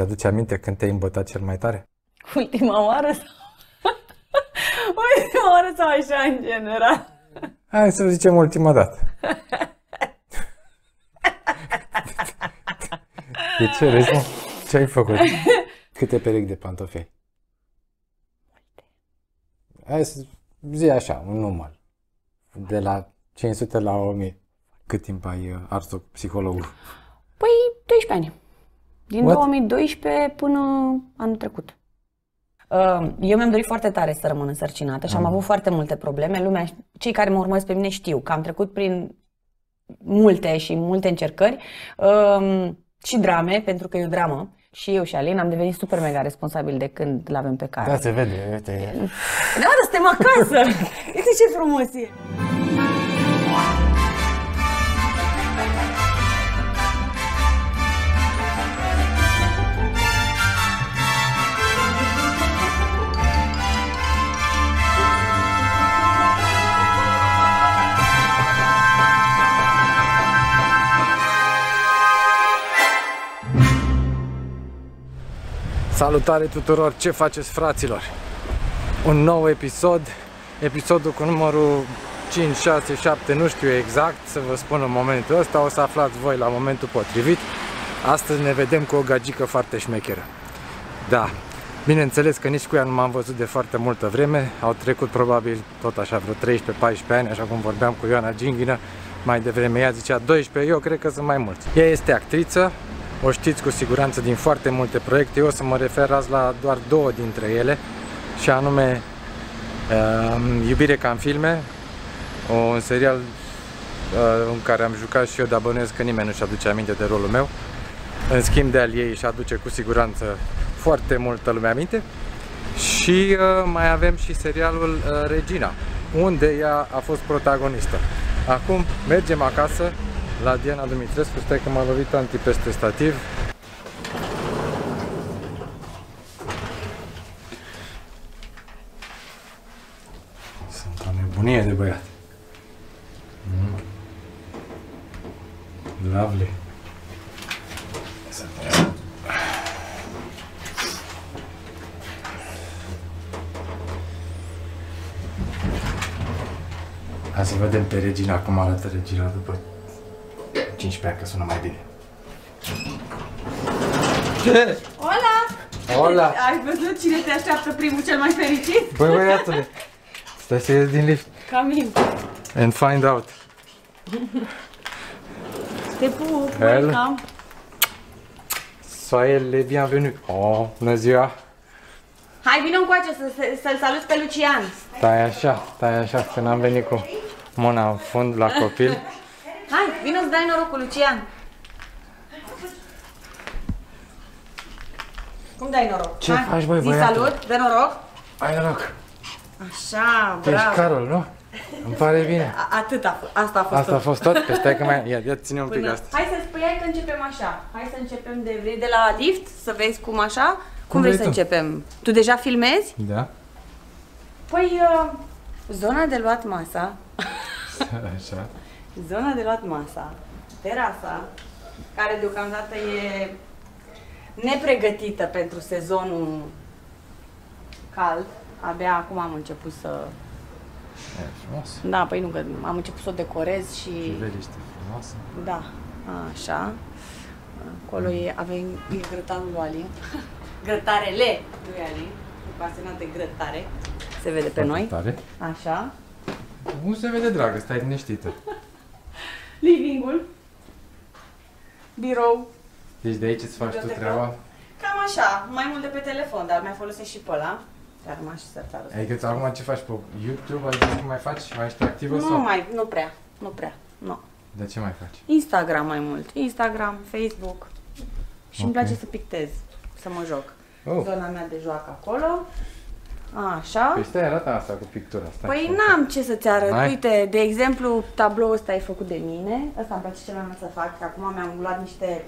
Ți-aduce aminte când te-ai îmbătat cel mai tare? Ultima oară sau... ultima oară sau așa în general? Hai să zicem ultima dată. De ce râzi, Ce ai făcut? Câte perechi de pantofi ai? Hai să zi așa, un număr. De la 500 la 1000. Cât timp ai uh, ars-o psihologul? Păi 12 ani. Din What? 2012 până anul trecut. Ehm, eu mi-am dorit foarte tare să rămân însărcinată și am mm. avut foarte multe probleme. Lumea, cei care mă urmăresc pe mine știu că am trecut prin multe și multe încercări ehm, și drame, pentru că e o dramă. Și eu și Alin am devenit super mega responsabil de când l-avem pe care. Da, se vede, uite. Da, dar suntem acasă! uite ce frumos e! Salutare tuturor, ce faceți fraților? Un nou episod, episodul cu numărul 5, 6, 7, nu știu exact să vă spun în momentul ăsta, o să aflați voi la momentul potrivit. Astăzi ne vedem cu o gagică foarte șmecheră. Da, bineînțeles că nici cu ea nu m-am văzut de foarte multă vreme, au trecut probabil tot așa vreo 13-14 ani, așa cum vorbeam cu Ioana Ginghină mai devreme, ea zicea 12, eu cred că sunt mai mulți. Ea este actriță, o știți cu siguranță din foarte multe proiecte. Eu o să mă refer azi la doar două dintre ele și anume uh, Iubire ca în filme, un serial uh, în care am jucat și eu, dar bănuiesc că nimeni nu-și aduce aminte de rolul meu. În schimb de al ei și aduce cu siguranță foarte multă lume aminte. Și uh, mai avem și serialul uh, Regina, unde ea a fost protagonistă. Acum mergem acasă la Diana Dumitrescu, stai că m-a lovit anti peste stativ. Sunt o nebunie de băiat. Mm. Lovely. Hai să vedem pe Regina cum arată Regina după 15 că sună mai bine. Ce? Hola! Hola! Ai văzut cine te așteaptă primul cel mai fericit? Băi băiatule, stai să ies din lift. Come in. And find out. te pup, welcome. Soyez le bienvenu. Oh, bună ziua! Hai, vină încoace să-l să salut pe Lucian. Stai așa, stai așa, că n-am venit cu mâna în fund la copil. Hai, vino să dai norocul, Lucian. Cum dai noroc? Ce Hai. faci, băi, băiatul? salut, de noroc. Ai noroc. Așa, bravo. Ești Carol, nu? Îmi pare bine. A atât a asta a fost Asta tot. a fost tot? Pe păi stai că mai... Ia, ia ține un pic asta. Hai să spui, hai că începem așa. Hai să începem de vrei de la lift, să vezi cum așa. Cum, cum vrei, vrei să tu? începem? Tu deja filmezi? Da. Păi, uh, zona de luat masa. Așa zona de luat masa, terasa, care deocamdată e nepregătită pentru sezonul cald. Abia acum am început să... E frumos. Da, păi nu, că am început să o decorez și... Civeli este frumoasă. Da, așa. Acolo e, avem, e grătarul lui Alin. Grătarele lui Alin, pasionat de grătare. Se vede Foarte pe noi. Tare. Așa. Nu se vede, dragă, stai liniștită livingul, birou. Deci de aici îți faci tu treaba? Cam așa, mai mult de pe telefon, dar mai folosesc și pe ăla. Dar m-aș Adică acum ce faci pe YouTube? Adică mai faci? Mai ești activă? Nu sau? mai, nu prea, nu prea, nu. De ce mai faci? Instagram mai mult. Instagram, Facebook. Și okay. îmi place să pictez, să mă joc. Oh. Zona mea de joacă acolo. Așa. Păi stai, arată asta cu pictura asta. Păi n-am ce să-ți arăt. Mai? Uite, de exemplu, tabloul ăsta e făcut de mine. Asta îmi place cel mai mult să fac, acum mi-am luat niște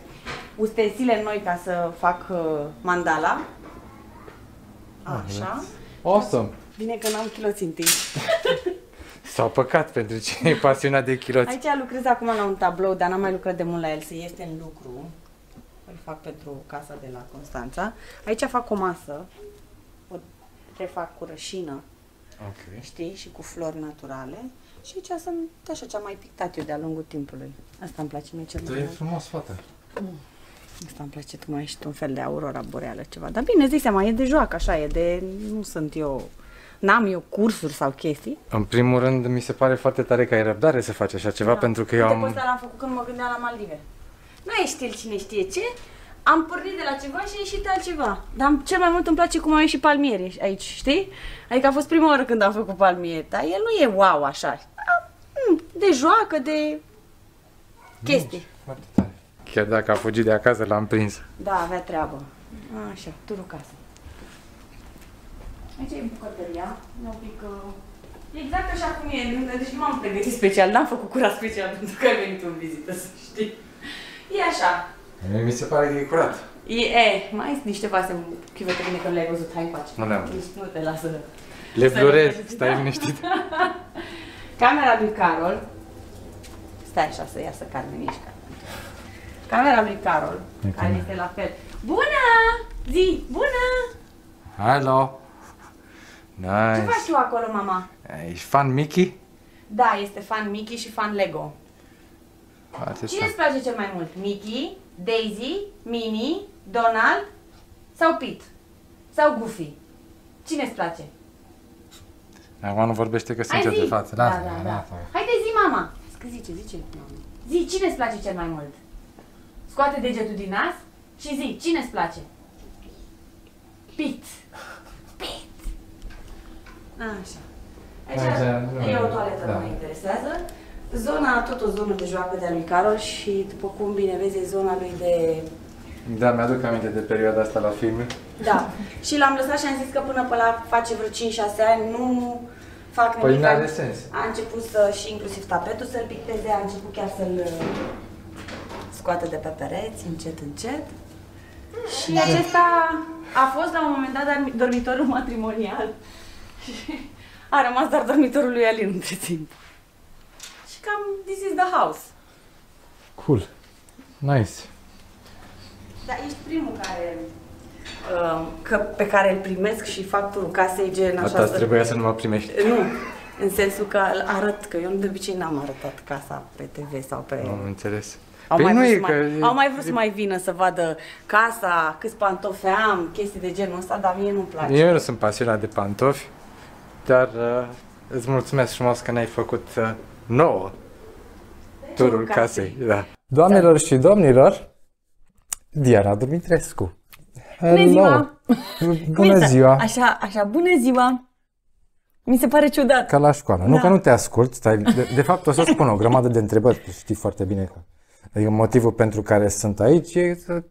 ustensile noi ca să fac uh, mandala. Ah, așa. Awesome. Bine că n-am S-au păcat pentru cine e pasionat de chiloți. Aici lucrez acum la un tablou, dar n-am mai lucrat de mult la el, se este în lucru. Îl fac pentru casa de la Constanța. Aici fac o masă, prefac cu rășină, okay. știi, și cu flori naturale. Și aici sunt așa cea mai pictat eu de-a lungul timpului. Asta îmi place mie cel mai mult. e frumos, fata. Mm. Asta îmi place, tu mai ești un fel de aurora boreală, ceva. Dar bine, zici seama, e de joacă, așa, e de... Nu sunt eu... N-am eu cursuri sau chestii. În primul rând, mi se pare foarte tare că ai răbdare să faci așa ceva, da. pentru că Uite, eu am... Uite, l-am făcut când mă gândeam la Maldive. Nu ai știl cine știe ce, am pornit de la ceva și a ieșit altceva. Dar cel mai mult îmi place cum au ieșit palmieri aici, știi? Adică a fost prima oară când am făcut palmieri, dar el nu e wow așa. Mm, de joacă, de chestii. Foarte tare. Chiar dacă a fugit de acasă, l-am prins. Da, avea treabă. Așa, turul casă. Aici e bucătăria, e un pic... Uh, exact așa cum e, deci nu m-am pregătit special, n-am făcut curat special pentru că ai venit în vizită, să știi. E așa, mi se pare că e curat. E, e mai sunt niște vase în chivete bine că nu le-ai văzut, hai faci. Nu le-am văzut. Nu te lasă. Le florez, stai liniștit. Camera lui Carol. Stai așa să iasă Carmen, ești Camera lui Carol, e care camera. este la fel. Bună! Zi, bună! Hello! Nice. Ce faci tu acolo, mama? Eh, ești fan Mickey? Da, este fan Mickey și fan Lego. Cine îți place cel mai mult? Mickey Daisy, Minnie, Donald sau Pete? Sau Goofy? Cine îți place? Acum nu vorbește că sunteți de față. Da, da, da. da. Haide zi, mama. Că zice, zice. Zi, cine îți place cel mai mult? Scoate degetul din nas și zi, cine îți place? Pit. Pit. Așa. Aici, Aici e o da, toaletă, da. nu mă interesează. Zona, tot o zonă de joacă de-a lui Carol și, după cum bine vezi, e zona lui de... Da, mi-aduc aminte de perioada asta la filme. Da. și l-am lăsat și am zis că până pe la face vreo 5-6 ani nu fac păi nimic. Păi sens. A început să, și inclusiv tapetul să-l picteze, a început chiar să-l uh, scoată de pe pereți, încet, încet. Și acesta a fost la un moment dat dormitorul matrimonial. A rămas doar dormitorul lui Alin între timp cam this is the house. Cool. Nice. Dar ești primul care um, că pe care îl primesc și faptul casei gen așa... Asta trebuia să nu mă primești. Nu, în sensul că îl arăt, că eu de obicei n-am arătat casa pe TV sau pe... Nu, înțeles. Au, păi mai nu e mai, au mai vrut să mai vină să vadă casa, câți pantofi am, chestii de genul ăsta, dar mie nu-mi place. Eu nu sunt pasionat de pantofi, dar uh, îți mulțumesc frumos că ne-ai făcut uh, 9. Deci Turul casei, da. Doamnelor și domnilor, Diana Dumitrescu. Hello. Bună ziua! Bună ziua! Așa, așa, bună ziua! Mi se pare ciudat. Ca la școală. Da. Nu că nu te ascult, stai, de, de fapt o să spun o grămadă de întrebări, știi foarte bine că Adică motivul pentru care sunt aici e să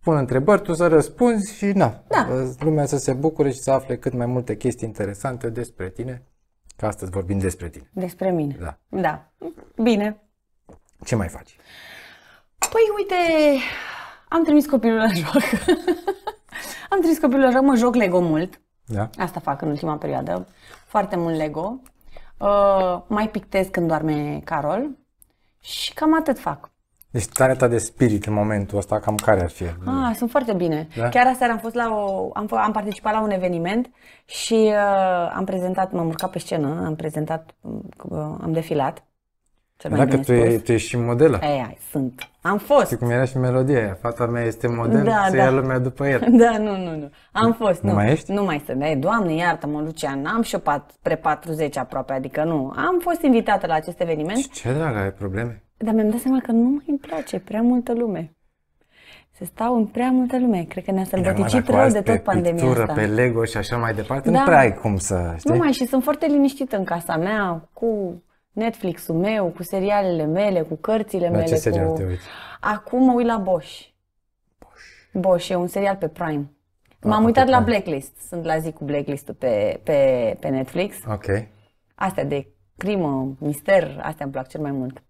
pun întrebări, tu să răspunzi și na, da. lumea să se bucure și să afle cât mai multe chestii interesante despre tine. Că astăzi vorbim despre tine. Despre mine. Da. Da. Bine. Ce mai faci? Păi uite, am trimis copilul la joc. am trimis copilul la joc, mă joc Lego mult. Da. Asta fac în ultima perioadă. Foarte mult Lego. Uh, mai pictez când doarme Carol. Și cam atât fac. Deci starea ta de spirit în momentul ăsta, cam care ar fi? Ah, sunt foarte bine. Da? Chiar aseară am fost la o, am, am participat la un eveniment și uh, am prezentat, m-am urcat pe scenă, am prezentat, uh, am defilat. mai Dacă tu, e, tu ești și modelă. Ei, ai, sunt. Am fost. Știi cum era și melodia aia. Fata mea este model, da, să da. ia lumea după el. Da, nu, nu, nu. Am fost, nu. Nu mai ești? Nu mai sunt. Ei, doamne, iartă-mă, Lucian, am șopat pre 40 aproape, adică nu. Am fost invitată la acest eveniment. Și ce, dragă, ai probleme? Dar mi-am dat seama că nu mai îmi place prea multă lume. Să stau în prea multă lume. Cred că ne-a sălbăticit rău de tot pandemia pictură, asta. pe Lego și așa mai departe, da. nu prea ai cum să... Știi? Nu mai și sunt foarte liniștită în casa mea cu Netflix-ul meu, cu serialele mele, cu cărțile la mele. ce serial cu... te uiți? Acum mă uit la Bosch. Bosch. Bosch e un serial pe Prime. Ah, M-am uitat la Blacklist. Sunt la zi cu Blacklist-ul pe, pe, pe Netflix. Ok. Astea de crimă, mister, astea îmi plac cel mai mult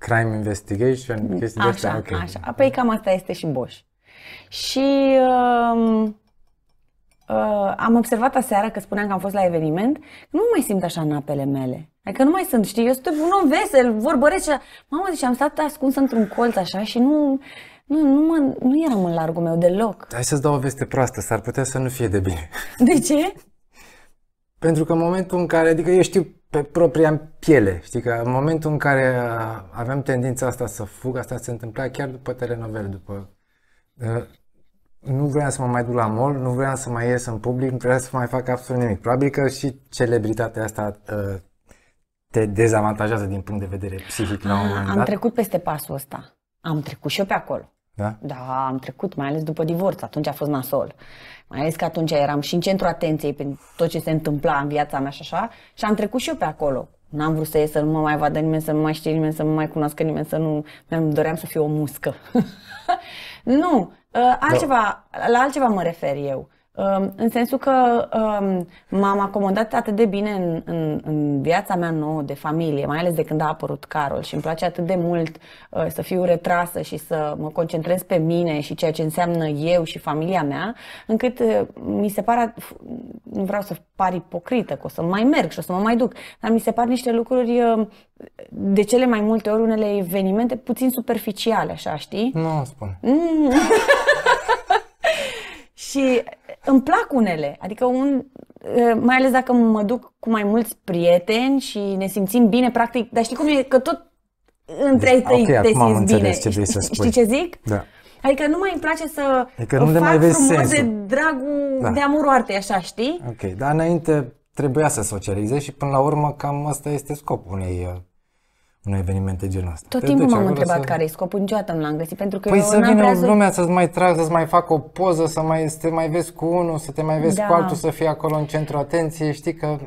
crime investigation, mm, chestii așa, astea. Okay. Așa, Păi cam asta este și Bosch. Și uh, uh, am observat aseară că spuneam că am fost la eveniment, că nu mai simt așa în apele mele. Adică nu mai sunt, știi, eu sunt un om vesel, vorbăresc și Mamă, zice, deci am stat ascuns într-un colț așa și nu... Nu, nu, mă, nu eram în largul meu deloc. Hai să-ți dau o veste proastă, s-ar putea să nu fie de bine. De ce? Pentru că în momentul în care, adică eu știu pe propria piele. Știi că în momentul în care aveam tendința asta să fug, asta se întâmpla chiar după telenovel, după... Uh, nu vreau să mă mai duc la mall, nu vreau să mai ies în public, nu vreau să mai fac absolut nimic. Probabil că și celebritatea asta uh, te dezavantajează din punct de vedere psihic la un moment dat. Am trecut peste pasul ăsta. Am trecut și eu pe acolo. Da? Da, am trecut, mai ales după divorț. Atunci a fost nasol. Mai ales că atunci eram și în centru atenției pentru tot ce se întâmpla în viața mea și așa și am trecut și eu pe acolo. N-am vrut să ies, să nu mă mai vadă nimeni, să nu mai știe nimeni, să nu mai cunoască nimeni, să nu... Mi-am doream să fiu o muscă. nu, ă, da. altceva, la altceva mă refer eu. Um, în sensul că um, m-am acomodat atât de bine în, în, în viața mea nouă de familie, mai ales de când a apărut Carol și îmi place atât de mult uh, să fiu retrasă și să mă concentrez pe mine și ceea ce înseamnă eu și familia mea, încât uh, mi se pare, nu vreau să par ipocrită, că o să mai merg și o să mă mai duc, dar mi se par niște lucruri uh, de cele mai multe ori unele evenimente puțin superficiale, așa, știi? Nu, spune. Mm. și îmi plac unele, adică un, mai ales dacă mă duc cu mai mulți prieteni și ne simțim bine, practic, dar știi cum e, că tot între ei okay, te, te simți bine. Ce vrei să spui. Știi ce zic? Da. Adică nu mai îmi place să adică nu fac mai vezi frumos sensul. de dragul da. de amuroarte, așa, știi? Ok, dar înainte trebuia să socializezi și până la urmă cam asta este scopul unei eveniment de genul ăsta. Tot timpul m-am întrebat să... care e scopul, niciodată nu l-am găsit, pentru că păi eu să n-am vină să... lumea să-ți mai trag, să-ți mai fac o poză, să, mai, să te mai vezi cu unul, să te mai vezi da. cu altul, să fii acolo în centru atenției, știi că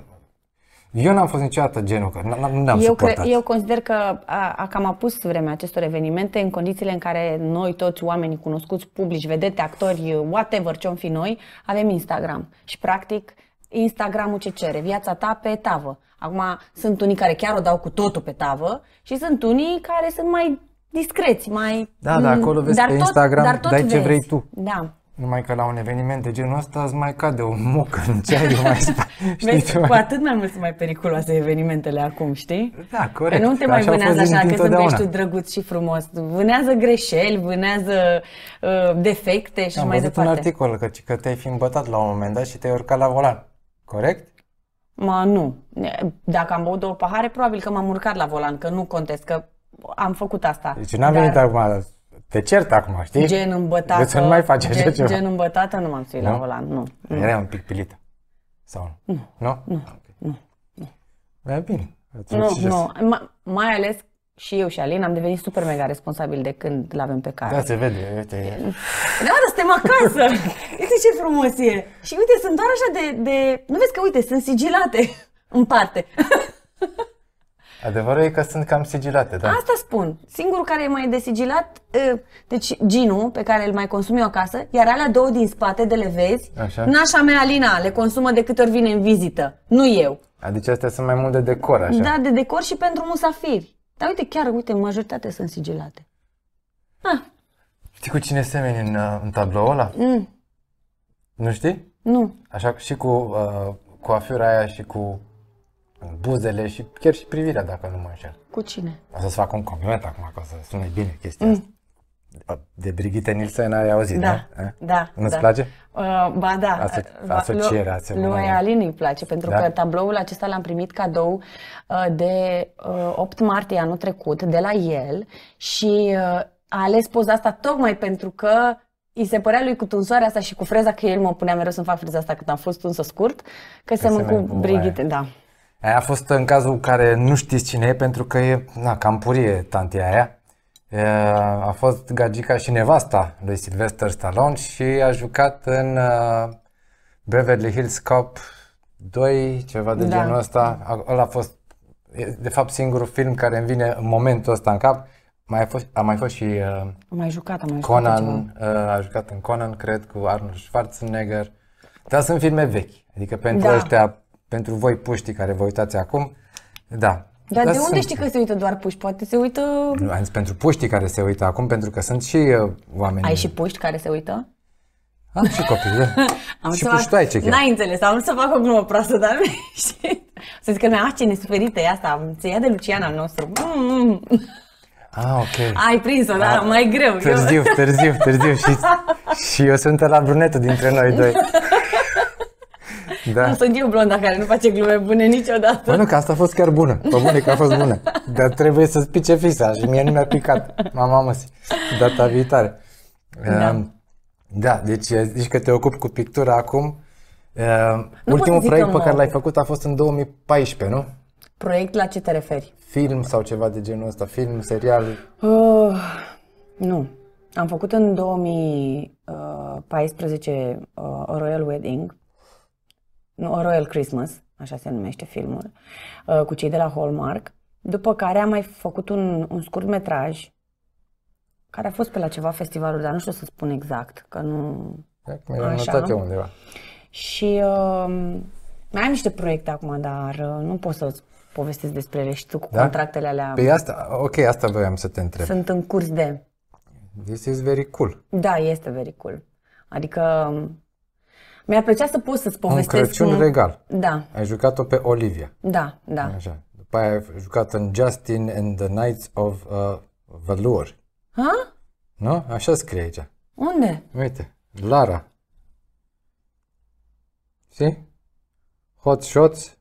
eu n-am fost niciodată genul că n-am eu, cre- eu consider că a, a cam apus vremea acestor evenimente în condițiile în care noi toți oamenii cunoscuți, publici, vedete, actori, whatever ce-om fi noi, avem Instagram. Și practic Instagramul ce cere, viața ta pe tavă. Acum sunt unii care chiar o dau cu totul pe tavă și sunt unii care sunt mai discreți, mai... Da, da, acolo vezi dar pe tot, Instagram, dar tot dai vezi. ce vrei tu. Da. Numai că la un eveniment de genul ăsta îți mai cade o mocă în ceai, mai știi, Vezi, cu atât mai mult sunt mai periculoase evenimentele acum, știi? Da, corect. Că nu te că mai așa vânează așa că sunt tu drăguț și frumos. Vânează greșeli, vânează uh, defecte și Am mai departe. Am văzut un articol că, că te-ai fi îmbătat la un moment dat și te-ai urcat la volan. Corect? Mă, nu. Dacă am băut două pahare, probabil că m-am urcat la volan, că nu contest, că am făcut asta. Deci n-am Dar... venit acum, te cert acum, știi? Gen îmbătată. Deci să nu mai faci gen, așa ceva. Gen îmbătată nu m-am suit la volan, nu. Era un pic pilită. Sau nu? Nu. Nu. Nu. nu. nu. Bine. Nu, nu. mai ales și eu și Alin am devenit super mega responsabil de când l-avem pe care. Da, se vede, uite. Da, dar suntem acasă. uite ce frumos e. Și uite, sunt doar așa de, de... Nu vezi că, uite, sunt sigilate în parte. Adevărul e că sunt cam sigilate, da? Asta spun. Singurul care e mai desigilat, deci ginul pe care îl mai consum eu acasă, iar alea două din spate de le vezi, așa. nașa mea Alina le consumă de câte ori vine în vizită, nu eu. Adică astea sunt mai mult de decor, așa? Da, de decor și pentru musafiri. Dar uite, chiar, uite, majoritatea sunt sigilate. Ah. Știi cu cine semeni în, uh, în tablou ăla? Mm. Nu știi? Nu. Așa și cu, uh, cu aia și cu buzele și chiar și privirea, dacă nu mă înșel. Cu cine? O să-ți fac un compliment acum, că o să sune bine chestia mm. asta. De Brigitte Nielsen ai auzit, da? Da, da. Nu-ți da. place? Uh, ba da. Aso- uh, asocierea. Lui Alin îi place, pentru da? că tabloul acesta l-am primit cadou uh, de uh, 8 martie anul trecut, de la el, și uh, a ales poza asta tocmai pentru că îi se părea lui cu tunsoarea asta și cu freza, că el mă punea mereu să-mi fac freza asta când am fost tunsă scurt, că, se cu Brigitte, da. Aia a fost în cazul care nu știți cine e, pentru că e na, campurie tantia aia a fost gagica și nevasta lui Sylvester Stallone și a jucat în uh, Beverly Hills Cop 2, ceva de da. genul ăsta. Ăla a fost, de fapt, singurul film care îmi vine în momentul ăsta în cap. Mai a, fost, a mai fost și uh, mai jucat, a mai Conan, jucat uh, a jucat în Conan, cred, cu Arnold Schwarzenegger. Dar sunt filme vechi, adică pentru da. ăștia, pentru voi puștii care vă uitați acum, da, dar, de sunt. unde știi că se uită doar puști? Poate se uită... Nu, am zis pentru puștii care se uită acum, pentru că sunt și uh, oameni... Ai și puști care se uită? Am și copii, da. am și puștoaice chiar. N-ai înțeles, am să fac o glumă proastă, dar nu știi. Să zic că mi-a ah, ce nesuferită e asta, se ia de Luciana al nostru. Mm, mm. Ah, ok. Ai prins-o, da, ah, mai greu. Târziu, eu... târziu, târziu. Și, și eu sunt la brunetă dintre noi doi. Da. Nu sunt eu blonda care nu face glume bune niciodată. Bă, nu, că asta a fost chiar bună. Pe bune că a fost bună. Dar trebuie să-ți pice fisa și mie nu mi-a picat. Mama mă, data viitoare. Da. Ehm, da, deci eh, zici că te ocupi cu pictura acum. Ehm, nu ultimul proiect pe care l-ai făcut a fost în 2014, nu? Proiect la ce te referi? Film sau ceva de genul ăsta? Film, serial? Uh, nu. Am făcut în 2014 uh, uh, Royal Wedding, Royal Christmas, așa se numește filmul, uh, cu cei de la Hallmark, după care am mai făcut un, un scurt metraj care a fost pe la ceva festivalul, dar nu știu să spun exact, că nu... Mi-am notat eu undeva. Și uh, mai am niște proiecte acum, dar uh, nu pot să povestesc despre ele și tu cu da? contractele alea. Pe păi asta, ok, asta voiam să te întreb. Sunt în curs de... This is very cool. Da, este very cool. Adică um, mi-ar plăcea să pot să-ți povestesc. Un Crăciun cum... regal. Da. Ai jucat-o pe Olivia. Da, da. Așa. După aia ai jucat în Justin and the Knights of uh, Valour. Ha? Nu? Așa scrie aici. Unde? Uite, Lara. Si? Hot Shots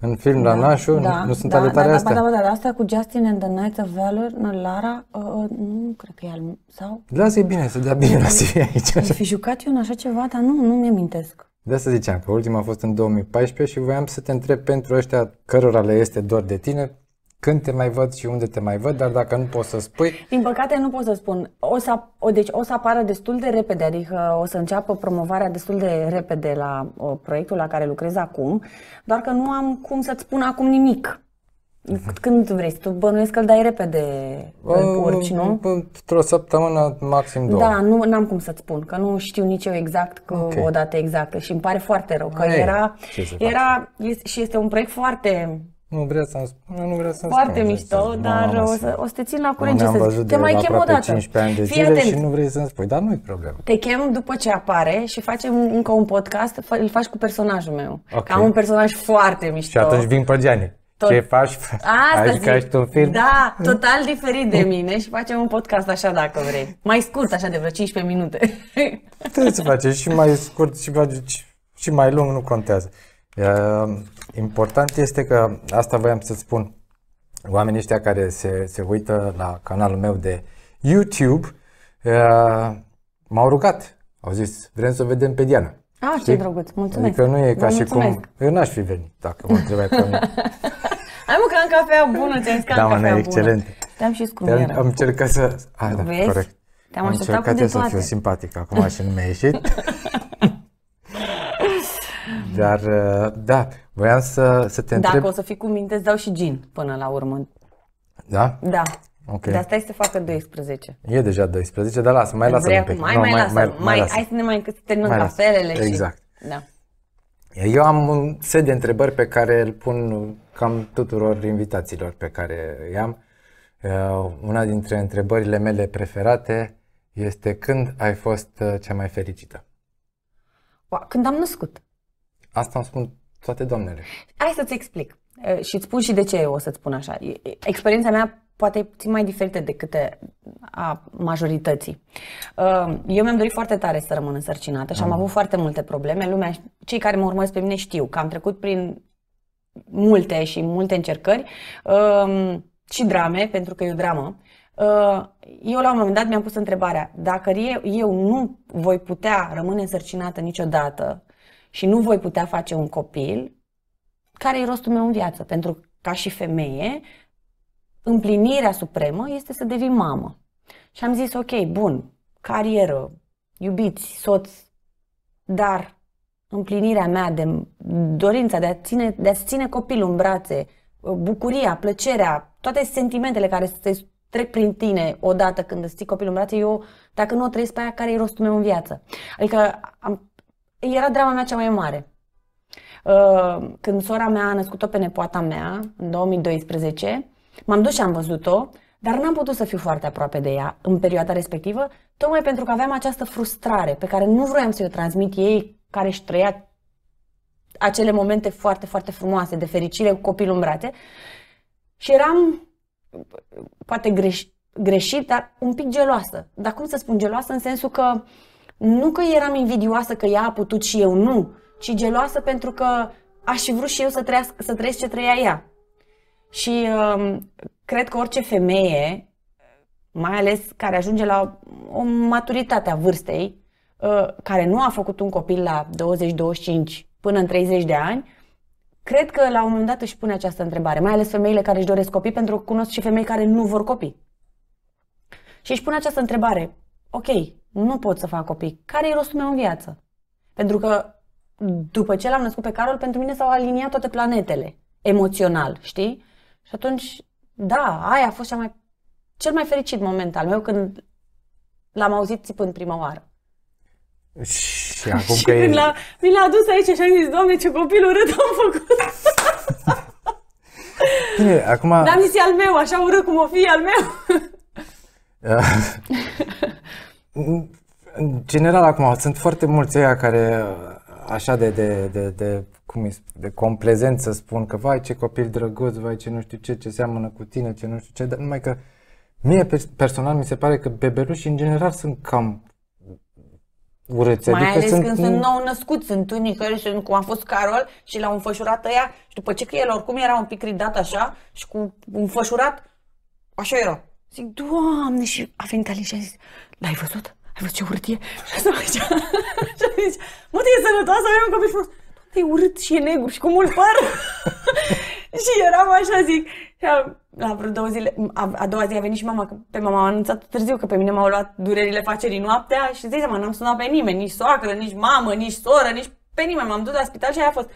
în film, da, la Nașu, da, nu sunt da, alătare da, da, astea? Da, da, da, da, asta cu Justin and the Knights of Valor, Lara, uh, uh, nu cred că e al sau... Lasă-i bine, să dea bine la CV aici. Aș fi jucat eu în așa ceva, dar nu, nu mi-amintesc. De asta ziceam că ultima a fost în 2014 și voiam să te întreb pentru ăștia cărora le este doar de tine, când te mai văd și unde te mai văd, dar dacă nu poți să spui... Din păcate nu pot să spun. O să, o, deci o să apară destul de repede, adică o să înceapă promovarea destul de repede la o, proiectul la care lucrez acum, doar că nu am cum să-ți spun acum nimic. Când vrei? Tu bănuiesc că îl dai repede, îl urci, nu? Într-o săptămână, maxim două. Da, nu am cum să-ți spun, că nu știu nici eu exact că okay. o dată exactă și îmi pare foarte rău, că Ei, era, era și este un proiect foarte nu vrea să nu vrea să Foarte spun, mișto, să dar o să, o să te țin la curent ce să zic. Te mai chem o dată. 15 ani de Fii zile atent. și nu vrei să-mi spui, dar nu-i problemă. Te chem după ce apare și facem încă un podcast, îl faci cu personajul meu. Okay. Am un personaj foarte mișto. Și atunci vin pe Gianni. Tot... Ce faci? Asta zic. Ca un film? Da, total diferit de mine și facem un podcast așa dacă vrei. Mai scurt, așa de vreo 15 minute. Trebuie să faci și mai scurt și, și mai lung, nu contează. Uh, Important este că, asta voiam să spun, oamenii ăștia care se, se uită la canalul meu de YouTube uh, m-au rugat, au zis, vrem să vedem pe Diana. Ah, ce drăguț, mulțumesc. Adică nu e ca Vă și mulțumesc. cum, eu n-aș fi venit dacă mă întrebai pe mine. Ai mă, că am cafea bună, ți-am zis că da, am cafea excelent. bună. Te-am și te Am încercat să... a, ah, da, Vezi? corect. Te-am am încercat de să fiu simpatic acum și nu mi-a ieșit. Dar, uh, da, Vreau să, să te întreb... Dacă o să fii cu minte, îți dau și gin până la urmă. Da? Da. Okay. De asta este să facă 12. E deja 12, dar lasă, mai lasă un pic. Mai, no, mai, mai, lasă, mai, mai, lasă. Hai să ne mai încât să terminăm mai cafelele lasă. și... Exact. Da. Eu am un set de întrebări pe care îl pun cam tuturor invitațiilor pe care i-am. Uh, una dintre întrebările mele preferate este când ai fost uh, cea mai fericită? Când am născut. Asta îmi spun toate doamnele. Hai să-ți explic și îți spun și de ce o să-ți spun așa. Experiența mea poate e puțin mai diferită decât a majorității. Eu mi-am dorit foarte tare să rămân însărcinată și am mm. avut foarte multe probleme. Lumea, cei care mă urmăresc pe mine știu că am trecut prin multe și multe încercări um, și drame, pentru că e o dramă. Eu la un moment dat mi-am pus întrebarea, dacă eu nu voi putea rămâne însărcinată niciodată și nu voi putea face un copil, care e rostul meu în viață? Pentru ca și femeie, împlinirea supremă este să devii mamă. Și am zis, ok, bun, carieră, iubiți, soț, dar împlinirea mea de dorința de a ține, de a ține copilul în brațe, bucuria, plăcerea, toate sentimentele care se trec prin tine odată când îți ții copilul în brațe, eu, dacă nu o trăiesc pe aia, care e rostul meu în viață? Adică am era drama mea cea mai mare. Uh, când sora mea a născut-o pe nepoata mea, în 2012, m-am dus și am văzut-o, dar n-am putut să fiu foarte aproape de ea în perioada respectivă, tocmai pentru că aveam această frustrare pe care nu vroiam să-i o transmit ei, care își trăia acele momente foarte, foarte frumoase, de fericire cu copilul în brațe. Și eram, poate greș- greșit, dar un pic geloasă. Dar cum să spun geloasă? În sensul că uh, nu că eram invidioasă că ea a putut și eu, nu, ci geloasă pentru că aș fi vrut și eu să, trăiesc, să trăiesc ce trăia ea. Și um, cred că orice femeie, mai ales care ajunge la o maturitate a vârstei, uh, care nu a făcut un copil la 20-25 până în 30 de ani, cred că la un moment dat își pune această întrebare, mai ales femeile care își doresc copii, pentru că cunosc și femei care nu vor copii. Și își pune această întrebare, ok, nu pot să fac copii. Care e rostul meu în viață? Pentru că după ce l-am născut pe Carol, pentru mine s-au aliniat toate planetele, emoțional, știi? Și atunci, da, aia a fost cea mai, cel mai fericit moment al meu când l-am auzit țipând prima oară. Și acum și că când e... l-a, mi l-a adus aici și am zis, Doamne, ce copil urât am făcut! Bine, acum... Dar mi al meu, așa urât cum o fi al meu! în general acum sunt foarte mulți aia care așa de, de, de, de cum e, de complezent să spun că vai ce copil drăguț, vai ce nu știu ce, ce seamănă cu tine, ce nu știu ce, dar numai că mie personal mi se pare că bebelușii în general sunt cam urâți. Mai adică ales sunt... când sunt nou născut, sunt unii care sunt cum a fost Carol și l-au înfășurat ăia și după ce că el oricum era un pic ridat așa și cu înfășurat, așa era. Zic, doamne, și a venit Alin și a zis, l-ai văzut? Ai văzut ce urât e? Și a zis, mă, e sănătoasă, avem un copil frumos. Doamne, e urât și e negru și cu mult păr. și eram așa, zic, la vreo două zile, a, a doua zi a venit și mama, că pe mama a anunțat târziu că pe mine m-au luat durerile facerii noaptea și zice, mă, n-am sunat pe nimeni, nici soacră, nici mamă, nici soră, nici pe nimeni. M-am dus la spital și aia a fost.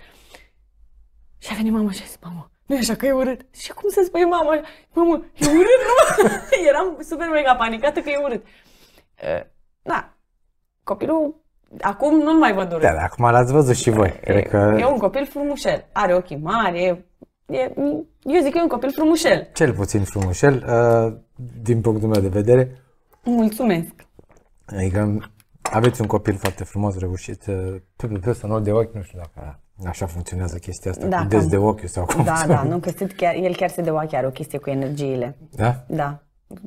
Și a venit mama și a zis, mamă, nu e așa că e urât. Și cum să spui mama? Mamă, e urât, nu? Eram super mega panicată că e urât. Da, copilul Acum nu mai văd urât. Da, da, acum l-ați văzut și voi. E, Cred că... e un copil frumușel. Are ochii mari, e, e, eu zic că e un copil frumușel. Cel puțin frumușel, uh, din punctul meu de vedere. Mulțumesc. Adică aveți un copil foarte frumos, reușit, uh, pe sonul de ochi, nu știu dacă așa funcționează chestia asta, da, cu des de ochi sau cum Da, da, nu, că chiar, el chiar se de ochi are o chestie cu energiile. Da? Da.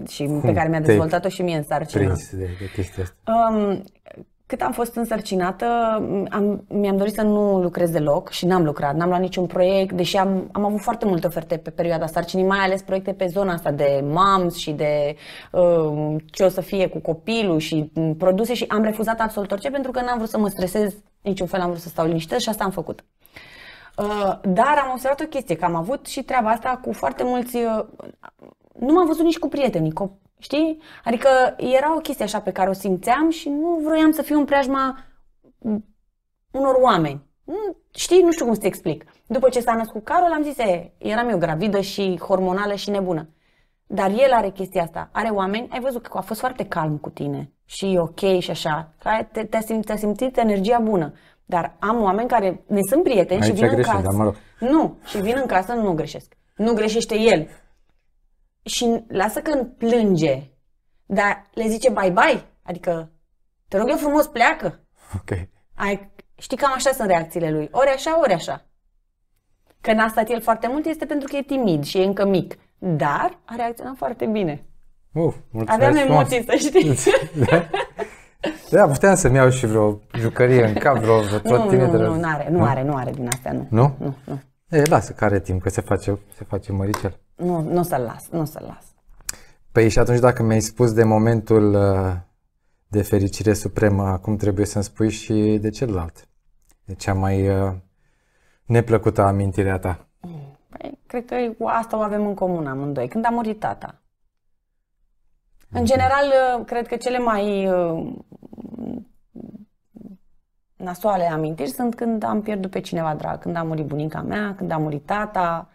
Și cum pe care mi-a dezvoltat-o și mie în sarcină. Prins de, de chestia asta. Um, cât am fost însărcinată, am, mi-am dorit să nu lucrez deloc și n-am lucrat, n-am luat niciun proiect, deși am, am avut foarte multe oferte pe perioada sarcinii, mai ales proiecte pe zona asta de mams și de uh, ce o să fie cu copilul și produse și am refuzat absolut orice pentru că n-am vrut să mă stresez niciun fel, am vrut să stau liniștit și asta am făcut. Uh, dar am observat o chestie, că am avut și treaba asta cu foarte mulți... Uh, nu m-am văzut nici cu prietenii, cu Știi? Adică era o chestie așa pe care o simțeam și nu vroiam să fiu în preajma unor oameni. Știi? Nu știu cum să te explic. După ce s-a născut Carol, am zis, e, eram eu gravidă și hormonală și nebună. Dar el are chestia asta. Are oameni, ai văzut că a fost foarte calm cu tine și e ok și așa. Te, a simt, te simțit energia bună. Dar am oameni care ne sunt prieteni Aici și vin greșesc, în casă. Mă rog. Nu, și vin în casă, nu greșesc. Nu greșește el și lasă că îmi plânge, dar le zice bye-bye, adică te rog eu frumos, pleacă. Ok. Ai, știi, cam așa sunt reacțiile lui. Ori așa, ori așa. Că n-a stat el foarte mult este pentru că e timid și e încă mic. Dar a reacționat foarte bine. Uf, mulțumesc Aveam emoții, să știi. Da? da, puteam să-mi iau și vreo jucărie în cap, vreo, vreo nu, nu, nu, nu, are, nu, nu are, nu are din astea, nu. Nu? Nu, nu. E, lasă, care timp, că se face, se face măricel. Nu, nu o să-l las, nu o să-l las. Păi și atunci dacă mi-ai spus de momentul uh, de fericire supremă, acum trebuie să-mi spui și de celălalt. De cea mai uh, neplăcută amintirea ta. Păi, cred că asta o avem în comun amândoi. Când a murit tata. În general, uh, cred că cele mai nasoale amintiri sunt când am pierdut pe cineva drag, când a murit bunica mea, când a murit tata.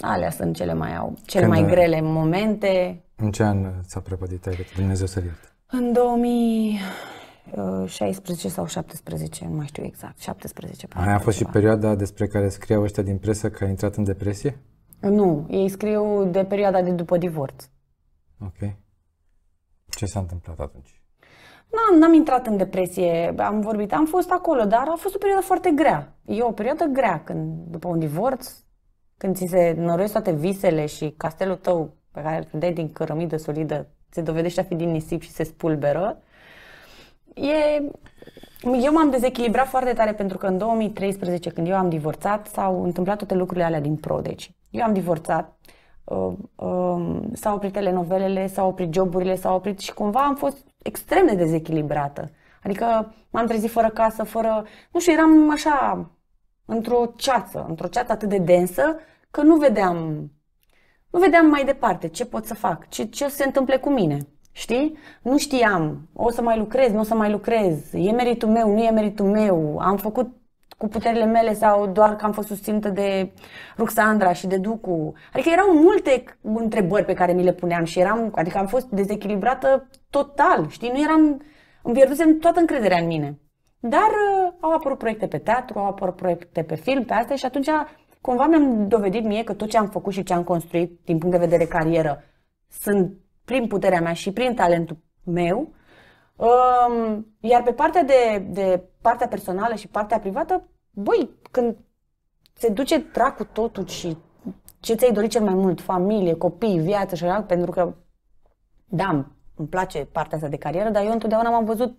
Alea sunt cele mai au, cele când mai grele momente. În ce an s a prăpădit ai Dumnezeu să iert. În 2016 sau 17, nu mai știu exact, 17. Aia a fost și perioada despre care scriau ăștia din presă că ai intrat în depresie? Nu, ei scriu de perioada de după divorț. Ok. Ce s-a întâmplat atunci? N-am, n-am intrat în depresie, am vorbit, am fost acolo, dar a fost o perioadă foarte grea. E o perioadă grea când, după un divorț, când ți se noroiesc toate visele și castelul tău pe care îl credeai din cărămidă solidă se dovedește a fi din nisip și se spulberă. E... Eu m-am dezechilibrat foarte tare pentru că în 2013, când eu am divorțat, s-au întâmplat toate lucrurile alea din pro. Deci, eu am divorțat, Uh, um, s-au oprit telenovelele, s-au oprit joburile, s-au oprit și cumva am fost extrem de dezechilibrată. Adică m-am trezit fără casă, fără... Nu știu, eram așa într-o ceață, într-o ceață atât de densă că nu vedeam nu vedeam mai departe ce pot să fac, ce, ce o să se întâmple cu mine. Știi? Nu știam, o să mai lucrez, nu o să mai lucrez, e meritul meu, nu e meritul meu, am făcut cu puterile mele sau doar că am fost susținută de Ruxandra și de Ducu. Adică erau multe întrebări pe care mi le puneam și eram, adică am fost dezechilibrată total, știi, nu eram, îmi pierdusem toată încrederea în mine. Dar uh, au apărut proiecte pe teatru, au apărut proiecte pe film, pe astea și atunci cumva mi-am dovedit mie că tot ce am făcut și ce am construit din punct de vedere carieră sunt prin puterea mea și prin talentul meu, iar pe partea de, de partea personală și partea privată, băi, când se duce trac totul și ce ți-ai dorit cel mai mult, familie, copii, viață și așa, pentru că, da, îmi place partea asta de carieră, dar eu întotdeauna m-am văzut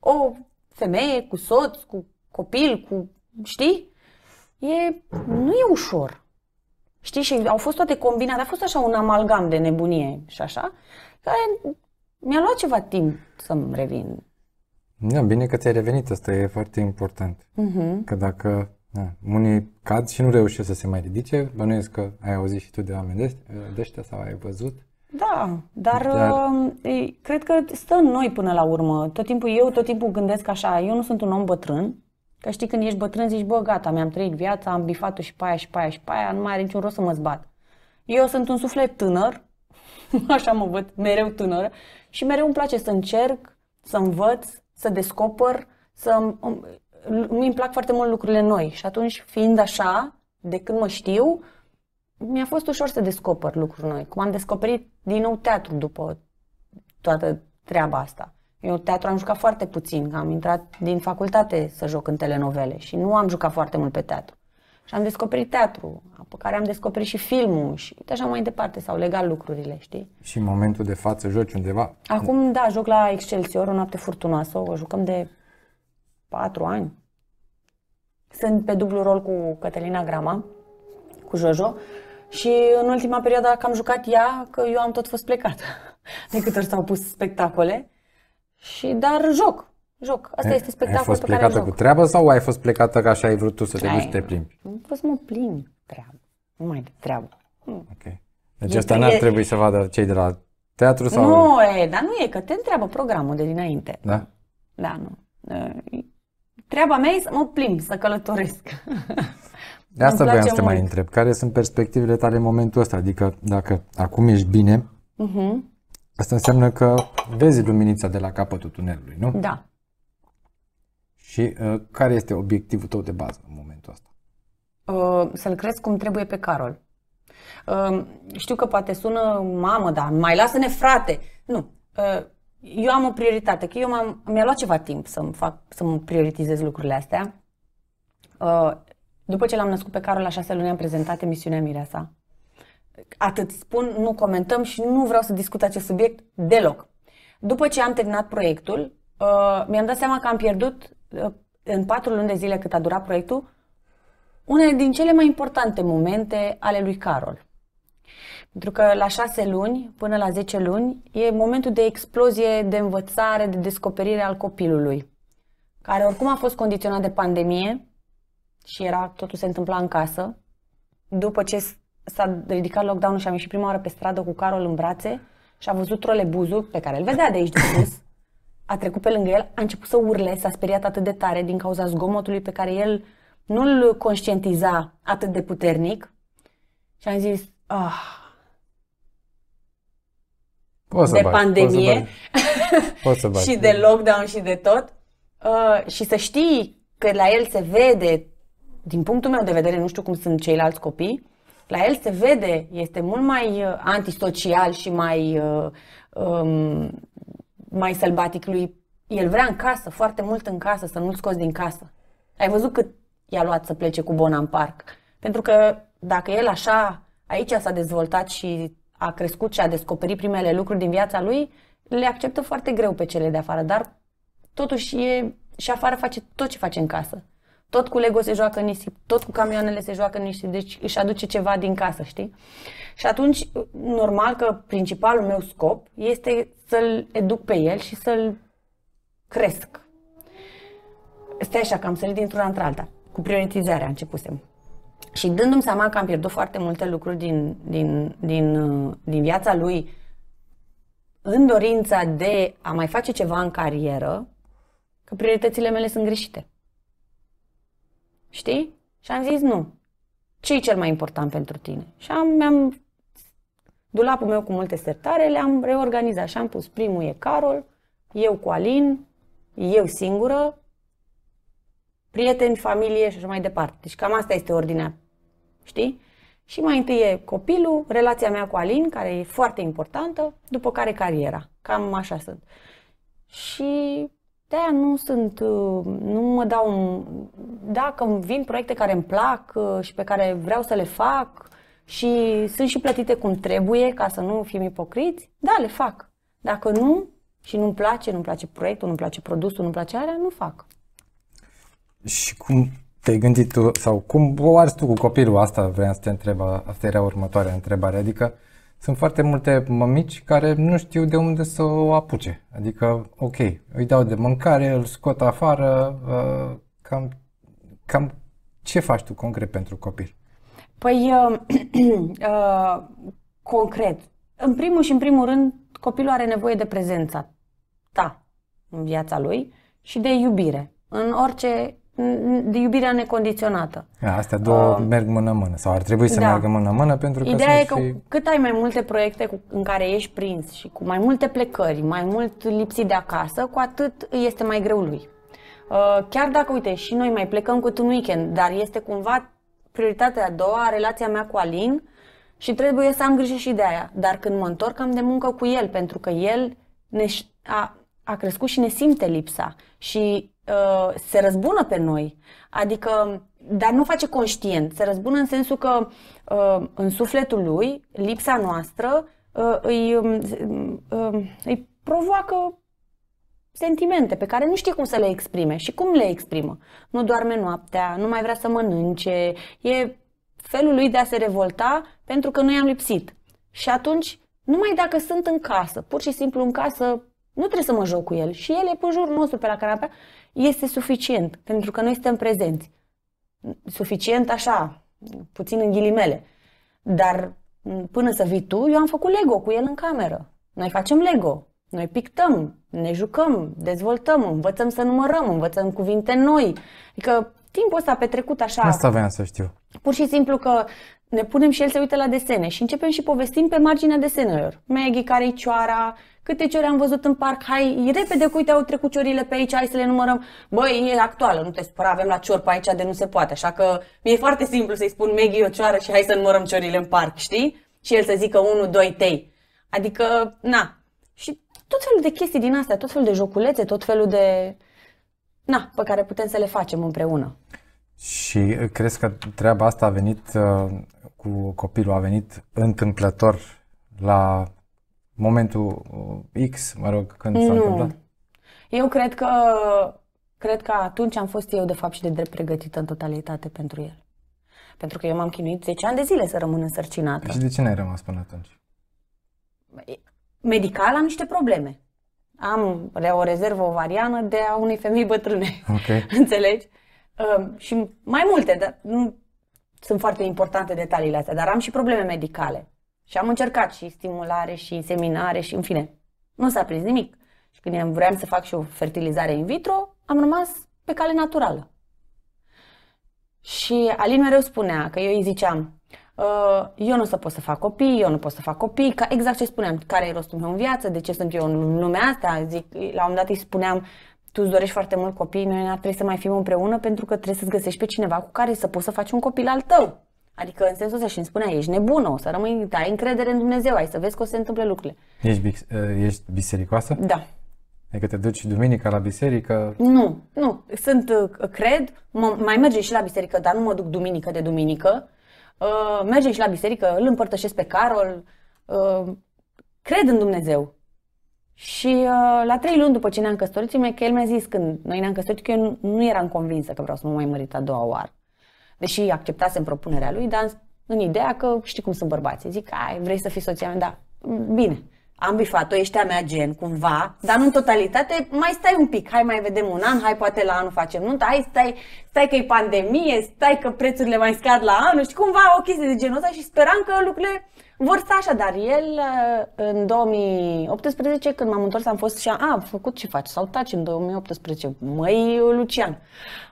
o femeie cu soț, cu copil, cu, știi? E, nu e ușor. Știi, și au fost toate combinate, a fost așa un amalgam de nebunie și așa, care mi-a luat ceva timp să-mi revin. Da, bine că ți-ai revenit, asta e foarte important. Uh-huh. Că dacă da, unii cad și nu reușesc să se mai ridice, bănuiesc că ai auzit și tu de oameni de ăștia sau ai văzut. Da, dar, dar um, cred că stă în noi până la urmă. Tot timpul eu, tot timpul gândesc așa, eu nu sunt un om bătrân, că știi când ești bătrân zici, bă, gata, mi-am trăit viața, am bifat-o și pe aia și pe aia și pe aia, nu mai are niciun rost să mă zbat. Eu sunt un suflet tânăr, așa mă văd, mereu tânăr, și mereu îmi place să încerc, să învăț, să descoper, să mi plac foarte mult lucrurile noi și atunci, fiind așa, de când mă știu, mi-a fost ușor să descoper lucruri noi. Cum am descoperit din nou teatru după toată treaba asta. Eu teatru am jucat foarte puțin, am intrat din facultate să joc în telenovele și nu am jucat foarte mult pe teatru. Și am descoperit teatru, pe care am descoperit și filmul și uite așa mai departe s-au legat lucrurile, știi? Și în momentul de față joci undeva? Acum, da, joc la Excelsior, o noapte furtunoasă, o jucăm de patru ani. Sunt pe dublu rol cu Cătălina Grama, cu Jojo, și în ultima perioadă că am jucat ea, că eu am tot fost plecată. De câte ori s-au pus spectacole. Și, dar joc joc. Asta este spectacolul pe care Ai fost plecată cu treabă sau ai fost plecată ca așa ai vrut tu să te duci te plimbi? Am fost mă plin treabă, nu mai de treabă. Hmm. Ok. Deci e, asta n-ar e... trebui să vadă cei de la teatru sau... Nu, e, dar nu e, că te întreabă programul de dinainte. Da? Da, nu. Treaba mea e să mă plimb, să călătoresc. De asta voiam să te mai întreb. Care sunt perspectivele tale în momentul ăsta? Adică dacă acum ești bine, uh-huh. asta înseamnă că vezi luminița de la capătul tunelului, nu? Da. Și uh, care este obiectivul tău de bază în momentul ăsta? Uh, să-l crezi cum trebuie pe Carol. Uh, știu că poate sună mamă, dar mai lasă-ne frate. Nu. Uh, eu am o prioritate, că eu m-am, mi-a luat ceva timp să-mi, fac, să-mi prioritizez lucrurile astea. Uh, după ce l-am născut pe Carol la șase luni, am prezentat emisiunea Mireasa. Atât spun, nu comentăm și nu vreau să discut acest subiect deloc. După ce am terminat proiectul, uh, mi-am dat seama că am pierdut în patru luni de zile cât a durat proiectul, unele din cele mai importante momente ale lui Carol. Pentru că la șase luni până la zece luni e momentul de explozie, de învățare, de descoperire al copilului, care oricum a fost condiționat de pandemie și era totul se întâmpla în casă. După ce s-a ridicat lockdown-ul și am ieșit prima oară pe stradă cu Carol în brațe și a văzut trolebuzul pe care îl vedea de aici de sus, a trecut pe lângă el, a început să urle, s-a speriat atât de tare din cauza zgomotului pe care el nu-l conștientiza atât de puternic. Și am zis, ah, Poți de să pandemie poți să și de da. lockdown și de tot. Uh, și să știi că la el se vede, din punctul meu de vedere, nu știu cum sunt ceilalți copii, la el se vede, este mult mai uh, antisocial și mai uh, um, mai lui, el vrea în casă, foarte mult în casă, să nu-l scoți din casă. Ai văzut cât i-a luat să plece cu Bona în parc? Pentru că dacă el așa aici s-a dezvoltat și a crescut și a descoperit primele lucruri din viața lui, le acceptă foarte greu pe cele de afară, dar totuși e, și afară face tot ce face în casă. Tot cu Lego se joacă în nisip, tot cu camioanele se joacă în nisip, deci își aduce ceva din casă, știi? Și atunci, normal că principalul meu scop este să-l educ pe el și să-l cresc. Stai așa, că am sărit dintr-una într-alta. Cu prioritizarea începusem. Și dându-mi seama că am pierdut foarte multe lucruri din, din, din, uh, din viața lui, în dorința de a mai face ceva în carieră, că prioritățile mele sunt greșite. Știi? Și am zis nu. Ce e cel mai important pentru tine? Și am, mi-am Dulapul meu cu multe sertare le-am reorganizat și am pus primul e Carol, eu cu Alin, eu singură, prieteni, familie și așa mai departe. Deci cam asta este ordinea, știi? Și mai întâi e copilul, relația mea cu Alin, care e foarte importantă, după care cariera. Cam așa sunt. Și de aia nu sunt, uh, nu mă dau, dacă îmi vin proiecte care îmi plac uh, și pe care vreau să le fac, și sunt și plătite cum trebuie, ca să nu fim ipocriți, da, le fac. Dacă nu și nu-mi place, nu-mi place proiectul, nu-mi place produsul, nu-mi place area, nu fac. Și cum te-ai gândit tu, sau cum o arzi tu cu copilul? Asta vreau să te întreb, asta era următoarea întrebare. Adică sunt foarte multe mămici care nu știu de unde să o apuce. Adică, ok, îi dau de mâncare, îl scot afară, uh, cam, cam ce faci tu concret pentru copil? Păi, uh, uh, concret, în primul și în primul rând, copilul are nevoie de prezența ta în viața lui și de iubire, în orice de iubirea necondiționată. Astea două uh, merg mână-mână sau ar trebui să da. meargă mână-mână pentru că Ideea e că fi... cât ai mai multe proiecte cu, în care ești prins și cu mai multe plecări, mai mult lipsit de acasă, cu atât este mai greu lui. Uh, chiar dacă, uite, și noi mai plecăm cu un weekend, dar este cumva prioritatea a doua, relația mea cu Alin și trebuie să am grijă și de aia. Dar când mă întorc, am de muncă cu el, pentru că el ne, a, a crescut și ne simte lipsa și uh, se răzbună pe noi. Adică, dar nu face conștient, se răzbună în sensul că uh, în sufletul lui, lipsa noastră uh, îi, uh, îi provoacă sentimente pe care nu știe cum să le exprime și cum le exprimă. Nu doarme noaptea, nu mai vrea să mănânce, e felul lui de a se revolta pentru că noi am lipsit. Și atunci, numai dacă sunt în casă, pur și simplu în casă, nu trebuie să mă joc cu el și el e pe jurul nostru pe la canapea, este suficient pentru că noi suntem prezenți. Suficient așa, puțin în ghilimele. Dar până să vii tu, eu am făcut Lego cu el în cameră. Noi facem Lego. Noi pictăm, ne jucăm, dezvoltăm, învățăm să numărăm, învățăm cuvinte noi. Adică timpul ăsta petrecut așa. Asta voiam să știu. Pur și simplu că ne punem și el să uite la desene și începem și povestim pe marginea desenelor. Maggie, care-i cioara, câte ciori am văzut în parc, hai, repede, uite, au trecut ciorile pe aici, hai să le numărăm. Băi, e actuală, nu te supăra, avem la ciori pe aici de nu se poate, așa că mi-e foarte simplu să-i spun Maggie o cioară și hai să numărăm ciorile în parc, știi? Și el să zică 1, 2, 3. Adică, na, și tot felul de chestii din astea, tot felul de joculețe, tot felul de... Na, pe care putem să le facem împreună. Și uh, crezi că treaba asta a venit uh, cu copilul, a venit întâmplător la momentul uh, X, mă rog, când nu. s-a întâmplat? Eu cred că cred că atunci am fost eu de fapt și de drept pregătită în totalitate pentru el. Pentru că eu m-am chinuit 10 ani de zile să rămân însărcinată. Și de ce n-ai rămas până atunci? medical am niște probleme. Am o rezervă ovariană de a unei femei bătrâne. Okay. Înțelegi? Um, și mai multe, dar nu sunt foarte importante detaliile astea, dar am și probleme medicale. Și am încercat și stimulare și seminare și în fine. Nu s-a prins nimic. Și când vreau să fac și o fertilizare in vitro, am rămas pe cale naturală. Și Alin mereu spunea că eu îi ziceam, Uh, eu nu o să pot să fac copii, eu nu pot să fac copii, ca exact ce spuneam, care e rostul meu în viață, de ce sunt eu în lumea asta, zic, la un moment dat îi spuneam, tu îți dorești foarte mult copii, noi ar trebui să mai fim împreună pentru că trebuie să-ți găsești pe cineva cu care să poți să faci un copil al tău. Adică în sensul ăsta și îmi spunea, ești nebună, o să rămâi, ai încredere în Dumnezeu, ai să vezi că o să se întâmple lucrurile. Ești, uh, ești bisericoasă? Da. Adică te duci duminica la biserică? Nu, nu. Sunt, uh, cred, mai merge și la biserică, dar nu mă duc duminică de duminică uh, mergem și la biserică, îl împărtășesc pe Carol, uh, cred în Dumnezeu. Și uh, la trei luni după ce ne-am căsătorit, că el mi-a zis când noi ne-am căsătorit că eu nu, nu eram convinsă că vreau să mă mai mărit a doua oară. Deși acceptasem propunerea lui, dar în ideea că știi cum sunt bărbații. Zic, ai, vrei să fii soția mea? Da, bine am bifat-o, ești a mea gen, cumva, dar nu în totalitate, mai stai un pic, hai mai vedem un an, hai poate la anul facem nuntă, hai stai, stai că e pandemie, stai că prețurile mai scad la anul și cumva o chestie de genul ăsta și speram că lucrurile vor sta așa, dar el uh, în 2018, când m-am întors, am fost și a, am făcut ce faci, sau taci în 2018, măi Lucian,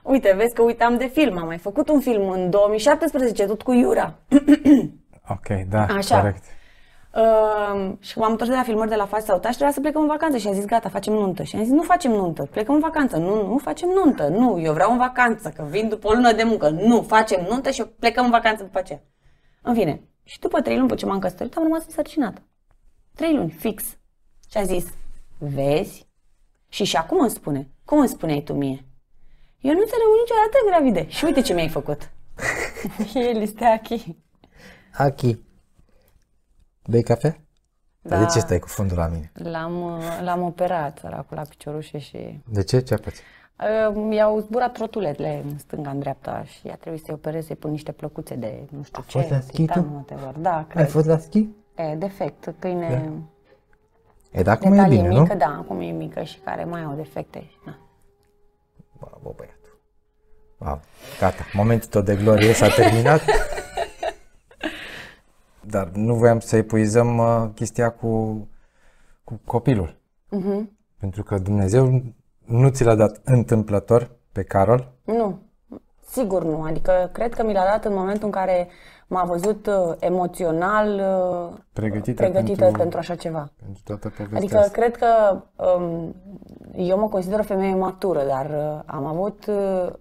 uite, vezi că uitam de film, am mai făcut un film în 2017, tot cu Iura. ok, da, Așa. corect. Ehm, și m-am întors de la filmări de la față sau și trebuia să plecăm în vacanță și am zis gata, facem nuntă. Și am zis nu facem nuntă, plecăm în vacanță, nu, nu facem nuntă, nu, eu vreau în vacanță, că vin după o lună de muncă, nu, facem nuntă și plecăm în vacanță după aceea. În fine, și după trei luni după ce m-am căsătorit, am rămas însărcinată. Trei luni, fix. Și a zis, vezi? Și și acum îmi spune, cum îmi spuneai tu mie? Eu nu înțeleg niciodată gravide. Și uite ce mi-ai făcut. El este Aki. Aki. Bei cafea? Da. De ce stai cu fundul la mine? L-am, l-am operat, săracul, la piciorușe și... De ce? Ce a apăți? I-au zburat trotuletele în stânga, în dreapta și a trebuit să-i opereze, să-i pun niște plăcuțe de nu știu a ce. fost la schi tu? Da, cred. Ai fost la schi? E, defect, câine... Da. E, da, acum e bine, mică, nu? Da, acum e mică și care mai au defecte. Da. bă, băiatul. Wow. Gata, momentul tău de glorie s-a terminat. dar nu voiam să epuizăm uh, chestia cu, cu copilul. Uh-huh. Pentru că Dumnezeu nu ți l-a dat întâmplător pe Carol? Nu, sigur nu. Adică cred că mi l-a dat în momentul în care m-a văzut uh, emoțional uh, pregătită, pregătită pentru, pentru așa ceva. Pentru toată adică asta. cred că um, eu mă consider o femeie matură, dar uh, am avut uh,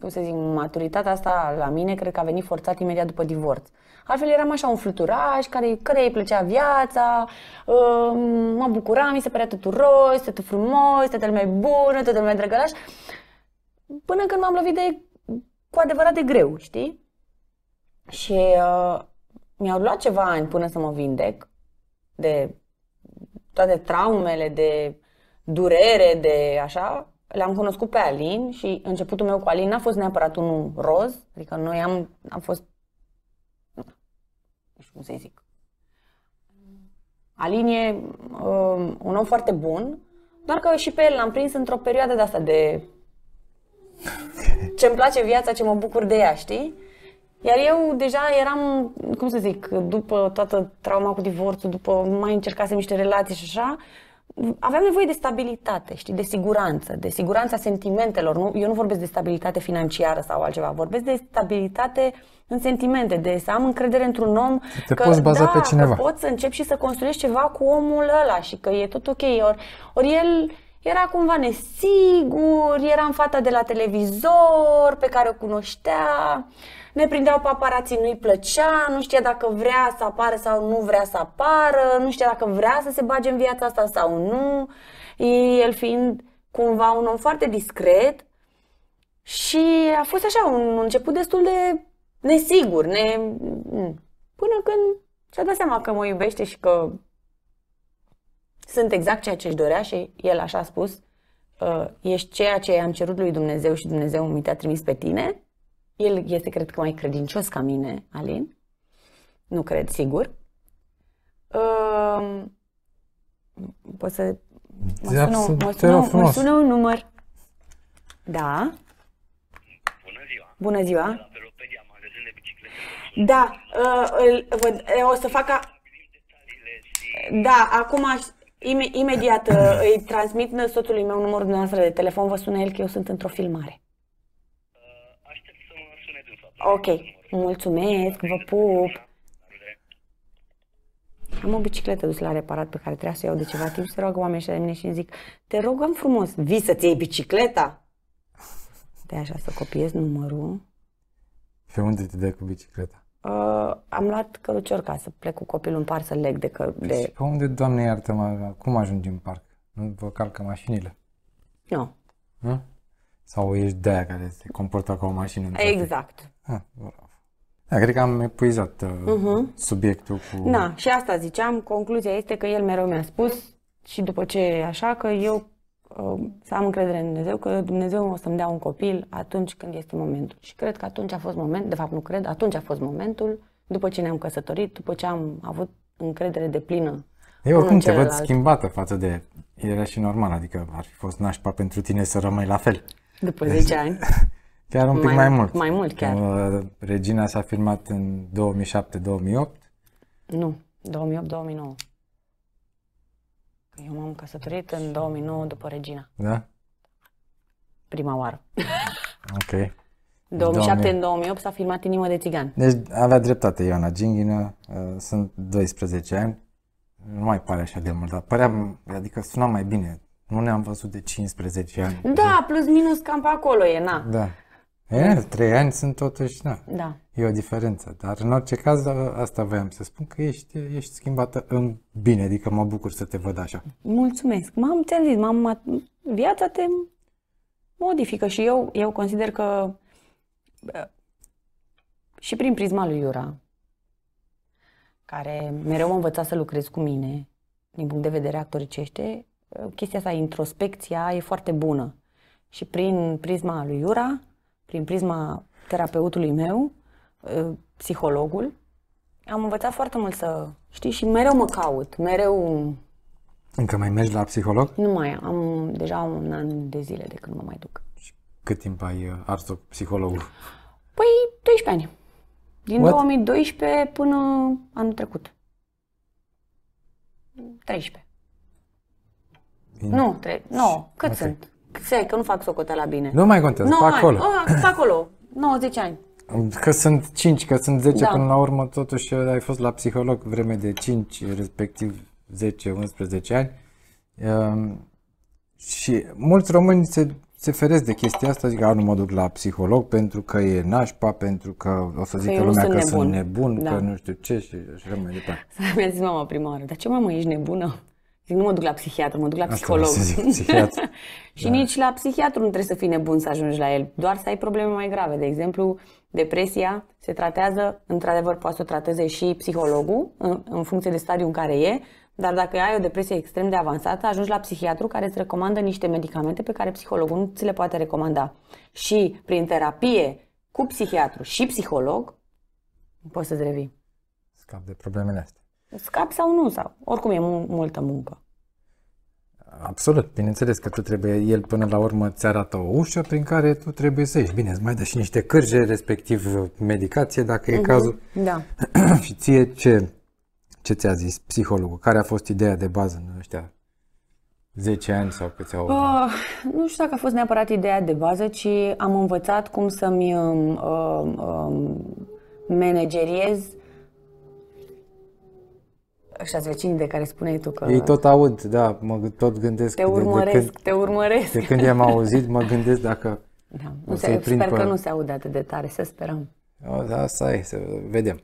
cum să zic, maturitatea asta la mine cred că a venit forțat imediat după divorț. Altfel eram așa un fluturaș care, care îi plăcea viața, um, mă bucuram, mi se părea tuturos, totul frumos, totul mai bun, totul mai drăgălaș, până când m-am lovit de, cu adevărat de greu, știi? Și uh, mi-au luat ceva ani până să mă vindec de toate traumele, de durere, de așa, l-am cunoscut pe Alin și începutul meu cu Alin n-a fost neapărat unul roz, adică noi am, am fost, nu, nu știu cum să-i zic. Alin e um, un om foarte bun, doar că și pe el l-am prins într-o perioadă de asta de ce-mi place viața, ce mă bucur de ea, știi? Iar eu deja eram, cum să zic, după toată trauma cu divorțul, după mai încercasem niște relații și așa, uh, aveam nevoie de stabilitate, știi, de siguranță, de siguranța sentimentelor. Nu, eu nu vorbesc de stabilitate financiară sau altceva, vorbesc de stabilitate în sentimente, de să am încredere într-un om Te că, poți baza da, pe cineva. că poți să începi și să construiești ceva cu omul ăla și că e tot ok. Ori, ori el era cumva nesigur, în fata de la televizor pe care o cunoștea, ne prindeau paparații, nu-i plăcea, nu știa dacă vrea să apară sau nu vrea să apară, nu știa dacă vrea să se bage în viața asta sau nu, el fiind cumva un om foarte discret și a fost așa un început destul de nesigur, ne... până când și-a dat seama că mă iubește și că sunt exact ceea ce își dorea și el așa a spus, ă, ești ceea ce am cerut lui Dumnezeu și Dumnezeu mi te-a trimis pe tine el este, cred că, mai credincios ca mine, Alin. Nu cred, sigur. Uh, ehm, pot să... Mă sună, mă, sună, mă sună un număr. Da. Bună ziua. Bună ziua. Da, uh, o să fac... A... Da, acum aș, imediat uh, îi transmit soțului meu numărul dumneavoastră de telefon, vă sună el că eu sunt într-o filmare. Ok, mulțumesc, vă pup! Am o bicicletă dus la reparat pe care trebuia să o iau de ceva timp și se roagă oamenii ăștia de mine și îmi zic Te rogăm frumos, vii să-ți iei bicicleta? De așa să copiez numărul. Pe unde te dai cu bicicleta? Uh, am luat cărucior ca să plec cu copilul în parc să leg de... Că, păi de... pe unde, doamne iartă, mă, cum ajungi în parc? Nu vă calcă mașinile? Nu. No. Hmm? Sau ești de aia care se comportă ca o mașină în trafic? Exact. Ah, Da, cred că am epuizat uh-huh. subiectul cu... Da, și asta ziceam. Concluzia este că el mereu mi-a spus și după ce așa că eu uh, să am încredere în Dumnezeu, că Dumnezeu o să-mi dea un copil atunci când este momentul. Și cred că atunci a fost momentul, de fapt nu cred, atunci a fost momentul, după ce ne-am căsătorit, după ce am avut încredere de plină. Eu oricum te văd schimbată față de... Era și normal, adică ar fi fost nașpa pentru tine să rămâi la fel. După 10 deci, ani? Chiar un pic mai, mai mult. Mai mult chiar. Uh, Regina s-a filmat în 2007-2008. Nu, 2008-2009. Eu m-am căsătorit în 2009 după Regina. Da? Prima oară. ok. 2007 deci în 2008 s-a filmat Inima de țigan. Deci avea dreptate Ioana Ginghină, uh, sunt 12 ani, nu mai pare așa de mult, dar părea, adică suna mai bine nu ne-am văzut de 15 ani. Da, plus minus cam pe acolo e, na. Da. E, trei ani sunt totuși, na. Da. E o diferență, dar în orice caz asta voiam să spun că ești, ești schimbată în bine, adică mă bucur să te văd așa. Mulțumesc. M-am ți m-am, viața te modifică și eu, eu consider că și prin prisma lui Iura, care mereu mă învăța să lucrez cu mine, din punct de vedere actoricește, Uh, chestia asta, introspecția, e foarte bună. Și prin prisma lui Iura, prin prisma terapeutului meu, uh, psihologul, am învățat foarte mult să știi și mereu mă caut, mereu... Încă mai mergi la psiholog? Nu mai am, deja un an de zile de când mă mai duc. Și cât timp ai uh, ars psihologul? Păi 12 ani. Din What? 2012 până anul trecut. 13. Nu, trei. Nu, cât okay. sunt? Se, că nu fac socoteala bine. Nu mai contează, pe acolo. Oh, pe acolo, 90 ani. Că sunt 5, că sunt 10 da. până la urmă, totuși ai fost la psiholog vreme de 5, respectiv 10-11 ani. Um, și mulți români se, se feresc de chestia asta, zic că nu mă duc la psiholog pentru că e nașpa, pentru că o să zică lumea sunt că nebun. sunt nebun, da. că nu știu ce și așa mai departe. Mi-a zis mama prima oară, dar ce mamă, ești nebună? Nu mă duc la psihiatru, mă duc la Asta psiholog. Zic, psihiatru. și da. nici la psihiatru nu trebuie să fii nebun să ajungi la el, doar să ai probleme mai grave. De exemplu, depresia se tratează, într-adevăr, poate să o trateze și psihologul, în, în funcție de stadiul în care e, dar dacă ai o depresie extrem de avansată, ajungi la psihiatru care îți recomandă niște medicamente pe care psihologul nu ți le poate recomanda. Și prin terapie cu psihiatru și psiholog, poți să-ți revii. Scap de problemele astea. Scap sau nu sau. Oricum e multă muncă. Absolut, bineînțeles că tu trebuie, el până la urmă ți arată o ușă prin care tu trebuie să ieși. Bine, îți mai dă și niște cârje, respectiv medicație, dacă e uh-huh. cazul. Da. și ție ce, ce ți-a zis psihologul? Care a fost ideea de bază în ăștia 10 ani sau câți au? Uh, nu știu dacă a fost neapărat ideea de bază, ci am învățat cum să-mi uh, uh, manageriez manageriez ăștia vecini de care spuneai tu că... Ei tot aud, da, mă tot gândesc... Te urmăresc, de, de când, te urmăresc. De când i-am auzit, mă gândesc dacă... Da. Nu se, sper pe... că nu se aude atât de tare, să sperăm. O, da, asta e, să vedem.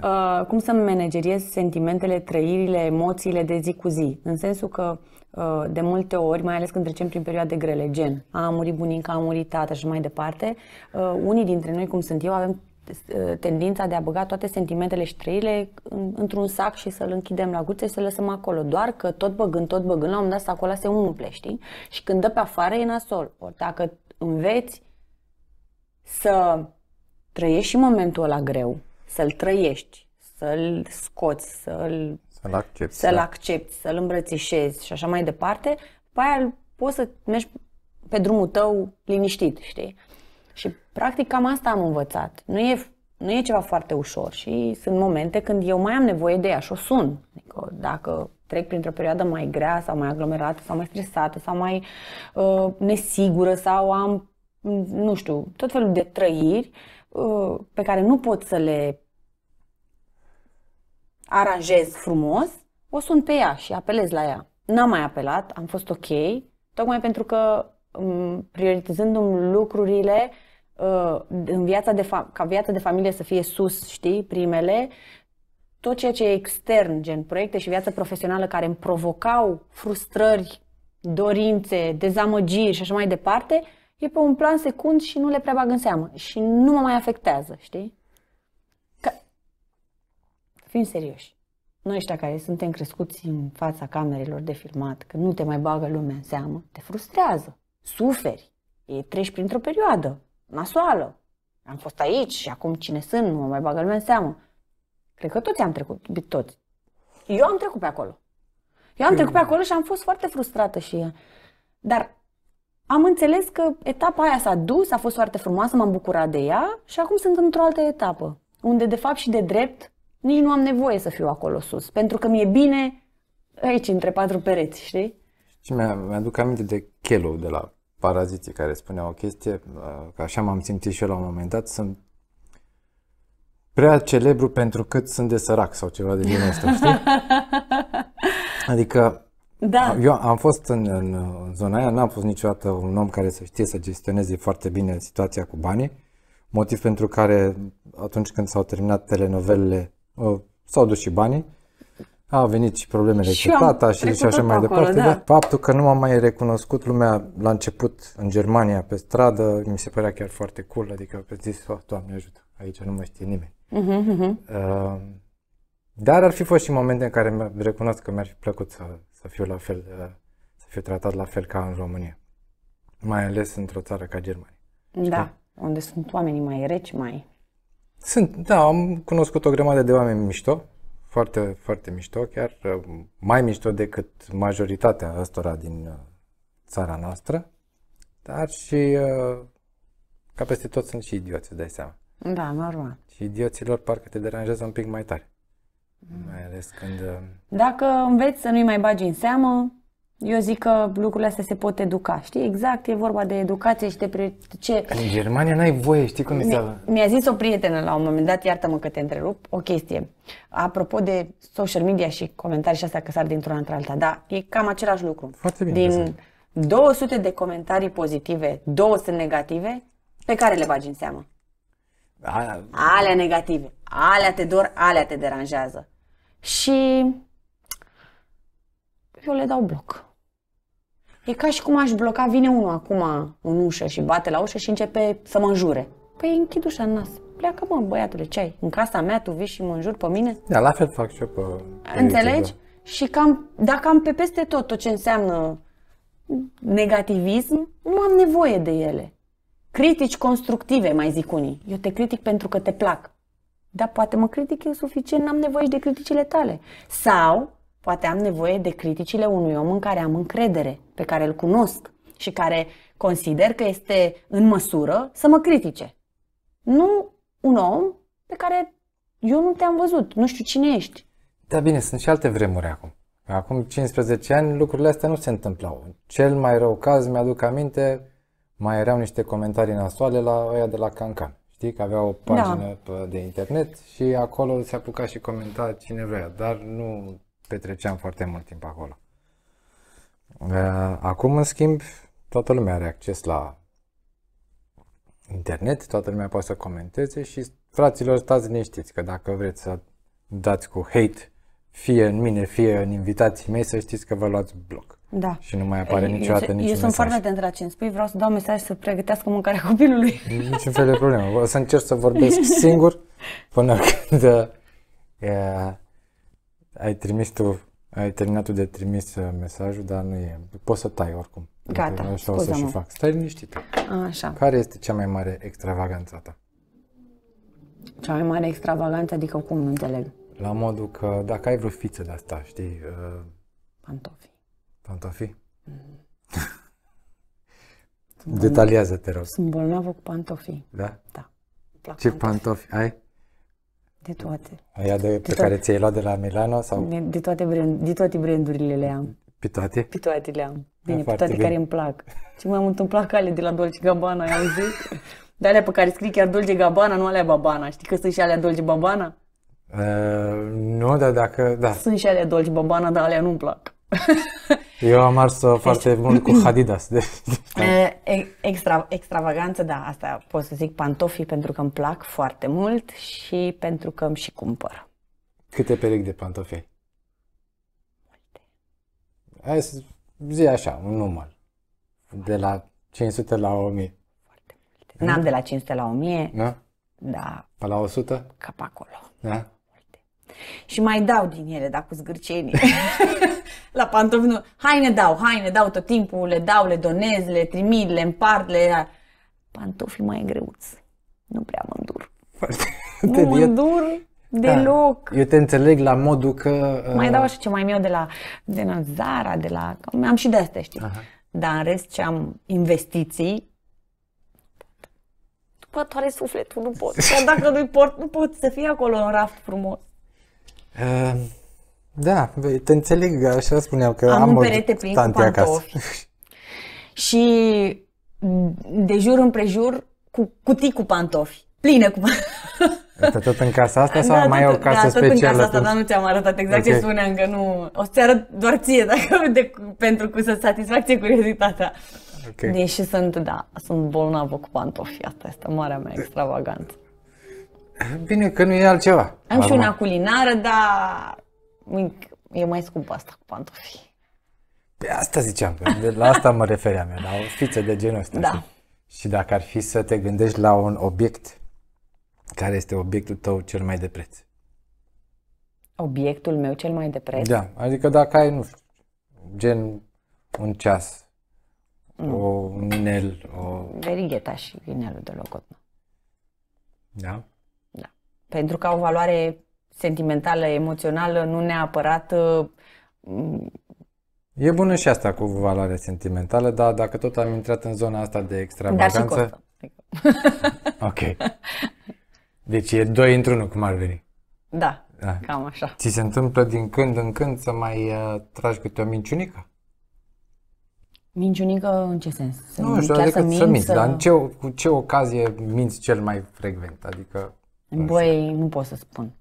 Da. Uh, cum să manageriez sentimentele, trăirile, emoțiile de zi cu zi? În sensul că uh, de multe ori, mai ales când trecem prin perioade grele, gen a murit bunica, a murit tata și mai departe, uh, unii dintre noi, cum sunt eu, avem Uh, tendința de a băga toate sentimentele și trăirile într-un sac și să-l închidem la guțe și să-l lăsăm acolo. Doar că tot băgând, tot băgând, la un moment dat sacul ăla se umple, știi? Și când dă pe afară e nasol. Ori dacă înveți să trăiești și momentul ăla greu, să-l trăiești, să-l scoți, să-l să-l accepti, să-l, da. accepti, să-l îmbrățișezi și așa mai departe, pe aia poți să mergi pe drumul tău liniștit, știi? Și practic cam asta am învățat. Nu e, nu e ceva foarte ușor și sunt momente când eu mai am nevoie de ea și o sun. Adică dacă trec printr-o perioadă mai grea sau mai aglomerată sau mai stresată sau mai uh, nesigură sau am, nu știu, tot felul de trăiri uh, pe care nu pot să le aranjez frumos, o sun pe ea și apelez la ea. N-am mai apelat, am fost ok, tocmai pentru că mm, prioritizându-mi lucrurile, uh, Uh, în viața de fa- ca viața de familie să fie sus, știi, primele, tot ceea ce e extern, gen proiecte și viața profesională care îmi provocau frustrări, dorințe, dezamăgiri și așa mai departe, e pe un plan secund și nu le prea bag în seamă și nu mă mai afectează, știi? Că... Fim serioși. Noi ăștia care suntem crescuți în fața camerelor de filmat, că nu te mai bagă lumea în seamă, te frustrează, suferi, e, treci printr-o perioadă, nasoală. Am fost aici și acum cine sunt, nu mă mai bagă lumea în seamă. Cred că toți am trecut, toți. Eu am trecut pe acolo. Eu am trecut pe acolo și am fost foarte frustrată și... Dar am înțeles că etapa aia s-a dus, a fost foarte frumoasă, m-am bucurat de ea și acum sunt într-o altă etapă, unde de fapt și de drept nici nu am nevoie să fiu acolo sus, pentru că mi-e bine aici, între patru pereți, știi? Și mi-aduc aminte de Kelo de la paraziții care spunea o chestie, uh, că așa m-am simțit și eu la un moment dat, sunt prea celebru pentru cât sunt de sărac sau ceva de genul ăsta, știi? Adică da. eu am fost în, în zona aia, n-am fost niciodată un om care să știe să gestioneze foarte bine situația cu banii, motiv pentru care atunci când s-au terminat telenovelele uh, s-au dus și banii, au venit și problemele și cu tata și, și așa mai acolo, departe, da. faptul că nu am mai recunoscut lumea la început în Germania, pe stradă, mi se părea chiar foarte cool, adică pe zis, oh, Doamne ajută, aici nu mă știe nimeni. Uh-huh, uh-huh. Uh, dar ar fi fost și momente în care recunosc că mi-ar fi plăcut să, să fiu la fel, uh, să fiu tratat la fel ca în România, mai ales într-o țară ca Germania. Da, știi? unde sunt oamenii mai reci, mai... Sunt, da, am cunoscut o grămadă de oameni mișto, foarte, foarte mișto, chiar uh, mai mișto decât majoritatea ăstora din uh, țara noastră, dar și uh, ca peste tot sunt și idioți, dai seama. Da, normal. Și idioților parcă te deranjează un pic mai tare. Mai ales când... Dacă înveți să nu-i mai bagi în seamă, eu zic că lucrurile astea se pot educa, știi? Exact, e vorba de educație și de pre... ce... În Germania n-ai voie, știi cum este? Mi-a zis o prietenă la un moment dat, iartă-mă că te întrerup, o chestie. Apropo de social media și comentarii și astea că sar dintr-una într-alta, da, e cam același lucru. Foarte bine. Din 200 de comentarii pozitive, două sunt negative, pe care le bagi în seamă? A... alea negative, alea te dor, alea te deranjează. Și eu le dau bloc. E ca și cum aș bloca, vine unul acum în ușă și bate la ușă și începe să mă înjure. Păi închid ușa în nas. Pleacă, mă, băiatule, ce ai? În casa mea tu vii și mă înjuri pe mine? Da, la fel fac și eu pe... Înțelegi? YouTube. Și cam, dacă am pe peste tot tot ce înseamnă negativism, nu am nevoie de ele. Critici constructive, mai zic unii. Eu te critic pentru că te plac. Dar poate mă critic eu suficient, n-am nevoie de criticile tale. Sau Poate am nevoie de criticile unui om în care am încredere, pe care îl cunosc și care consider că este în măsură să mă critique. Nu un om pe care eu nu te-am văzut, nu știu cine ești. Da, bine, sunt și alte vremuri acum. Acum 15 ani lucrurile astea nu se întâmplau. Cel mai rău caz, mi-aduc aminte, mai erau niște comentarii nasoale la oia de la Cancan. Știi că avea o da. pagină da. de internet și acolo se apuca și comenta cine vrea, dar nu petreceam foarte mult timp acolo. Eh, acum, în schimb, toată lumea are acces la internet, toată lumea poate să comenteze și fraților, stați liniștiți că dacă vreți să dați cu hate fie în mine, fie în invitații mei, să știți că vă luați bloc. Da. Și nu mai apare niciodată nici. niciun Eu sunt foarte atent la ce spui, vreau să dau mesaj să pregătească mâncarea copilului. Niciun fel de problemă. O să încerc să vorbesc singur până când uh, ai trimis tu, ai terminat tu de trimis uh, mesajul, dar nu e. Poți să tai oricum. Gata, Așa scuza, o să și fac. Stai liniștită. Așa. Care este cea mai mare extravaganță ta? Cea mai mare extravaganță, adică cum nu înțeleg? La modul că dacă ai vreo fiță de asta, știi? Uh... Pantofi. Pantofi? Mm. Mm-hmm. Detaliază, te rog. Sunt bolnavă cu pantofi. Da? Da. Plac Ce pantofi, pantofi ai? De toate. Aia de, de pe toate. care ți-ai luat de la Milano? sau? De toate, brand, de toate brandurile le am. Pe toate? Pe toate le am. Ah, bine, pe toate bine. care îmi plac. Ce mai mult îmi plac ale de la Dolce Gabbana, ai auzit? de alea pe care scrie chiar Dolce Gabbana, nu alea Babana. Știi că sunt și alea Dolce Babana? Uh, nu, dar dacă... Da. Sunt și alea Dolce Babana, dar alea nu-mi plac. Eu am ars uh, foarte mult cu Hadidas. De... Extra, extravaganță, da, asta pot să zic pantofii pentru că îmi plac foarte mult și pentru că îmi și cumpăr. Câte perechi de pantofi ai? Multe. Hai să zi așa, un număr. De la 500 la 1000. Foarte multe. N-am de la 500 la 1000. Da? Da. Pe la 100? Cap acolo. Da? Și mai dau din ele, da, cu zgârcenii. la pantofi nu. Haine dau, haine dau tot timpul, le dau, le donez, le trimit, le împart, le... Pantofii mai greuți. Nu prea mă îndur. nu mă îndur deloc. Da, eu te înțeleg la modul că... Uh... Mai dau așa ce mai mi-o de la, de la Zara, de la... Am și de astea, știi? Aha. Dar în rest ce am investiții, după toare sufletul, nu pot. dacă nu-i port, nu pot să fie acolo în raft frumos. Ehm, da, te înțeleg, așa spuneau că am, am un perete plin cu pantofi. Acasă. și de jur împrejur cu cutii cu pantofi, pline cu pantofi. Tot în casa asta sau da, mai tot, e o casă da, specială? tot în casa asta, dar nu ți-am arătat exact okay. ce spuneam, că nu... O să arăt doar ție, dacă, de, pentru cu să satisfacție curiozitatea. Okay. Deși sunt, da, sunt bolnavă cu pantofi, asta este marea mea extravaganță. Bine că nu e altceva. Am și una culinară, dar e mai scump asta cu pantofii. Pe asta ziceam, de la asta mă refeream la o fiță de genul ăsta. Da. Și dacă ar fi să te gândești la un obiect, care este obiectul tău cel mai de preț? Obiectul meu cel mai de preț? Da, adică dacă ai, nu știu, gen un ceas, mm. o inel, o... Verigheta și inelul de locot. Da? pentru că au valoare sentimentală, emoțională, nu neapărat... Uh, e bună și asta cu valoare sentimentală, dar dacă tot am intrat în zona asta de extravaganță... Dar și adică. ok. Deci e doi într-unul, cum ar veni. Da, da, cam așa. Ți se întâmplă din când în când să mai uh, tragi câte o minciunică? Minciunică în ce sens? Să nu știu, adică să minți, să... dar în ce, cu ce ocazie minți cel mai frecvent? Adică Băi, nu pot să spun.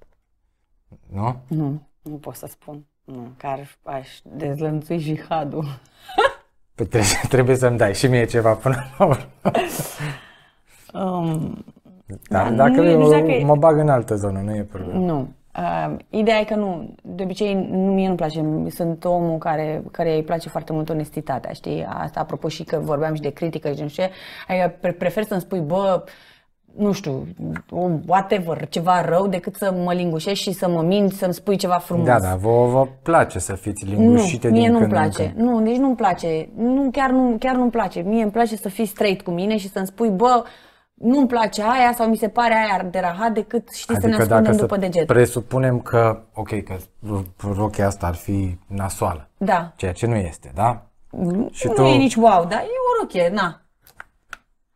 Nu? Nu, nu pot să spun. Nu, că ar, aș dezlănțui jihadul. Păi trebuie, trebuie să-mi dai și mie ceva până la urmă. Um, da, da, dacă nu, eu, nu dacă mă bag în altă zonă, nu e problemă. Nu. Uh, ideea e că nu, de obicei nu, mie nu place, sunt omul care, care îi place foarte mult onestitatea, știi? Asta apropo și că vorbeam și de critică și de nu știu adică prefer să-mi spui, bă, uh, nu știu, whatever, ceva rău decât să mă lingușești și să mă mint, să-mi spui ceva frumos. Da, da, vă, vă place să fiți lingușite nu, mie din nu-mi când place. În când. Nu, deci nu-mi place. Nu, chiar, nu, chiar nu-mi place. Mie îmi place să fii straight cu mine și să-mi spui, bă, nu-mi place aia sau mi se pare aia de rahat decât știi adică să ne adică ascundem după să deget. presupunem că, ok, că rochia asta ar fi nasoală. Da. Ceea ce nu este, da? Nu, și nu tu... e nici wow, dar e o rochie, na.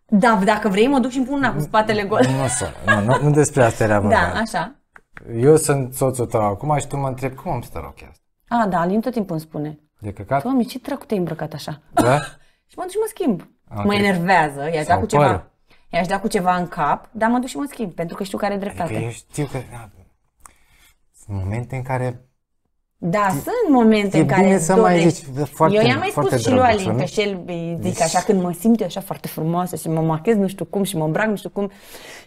Da, dacă vrei, mă duc și pun una cu spatele gol. Nu, nu, nu, nu despre asta era vorba. Da, așa. Eu sunt soțul tău acum și tu mă întreb cum am stă rochia asta. A, da, Alin tot timpul îmi spune. De căcat? Doamne, ce trăcu te-ai îmbrăcat așa? Da? și mă duc și mă schimb. Okay. Mă enervează, i-aș da cu ceva. Păr. I-aș da cu ceva în cap, dar mă duc și mă schimb, pentru că știu care e adică dreptate. Adică eu știu că... Da, sunt momente în care da, e, sunt momente în care... să mai zici foarte, Eu i-am mai spus și lui Alin, că și el zic așa, când mă simt eu așa foarte frumoasă și mă machez nu știu cum și mă îmbrac nu știu cum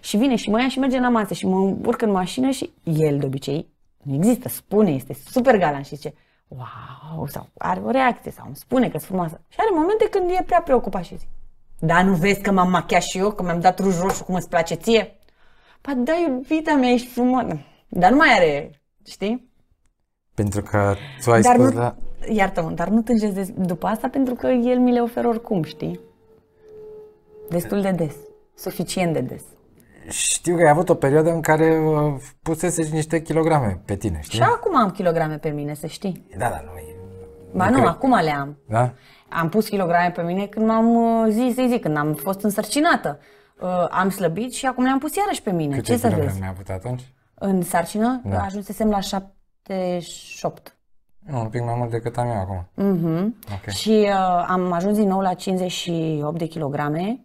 și vine și mă ia și merge la masă și mă urc în mașină și el de obicei nu există, spune, este super galant și zice wow, sau are o reacție sau îmi spune că sunt frumoasă. Și are momente când e prea preocupat și zic da, nu vezi că m-am machiat și eu, că mi-am dat ruj roșu, cum îți place ție? Pa da, iubita mea, ești frumoasă. Dar nu mai are, știi? Pentru că tu ai dar spus, nu, da? Iartă-mă, dar nu tângeți după asta pentru că el mi le oferă oricum, știi? Destul de des. Suficient de des. Știu că ai avut o perioadă în care uh, pusese niște kilograme pe tine, știi? Și acum am kilograme pe mine, să știi. Da, da, nu Ba nu, nu acum le am. Da? Am pus kilograme pe mine când m-am zis, să zic, când am fost însărcinată. Uh, am slăbit și acum le-am pus iarăși pe mine. Câte Ce să vezi? kilograme am avut atunci? În sarcină da. ajunsesem la șap- 58. Nu, un pic mai mult decât am eu acum. Uh-huh. Okay. Și uh, am ajuns din nou la 58 de kilograme,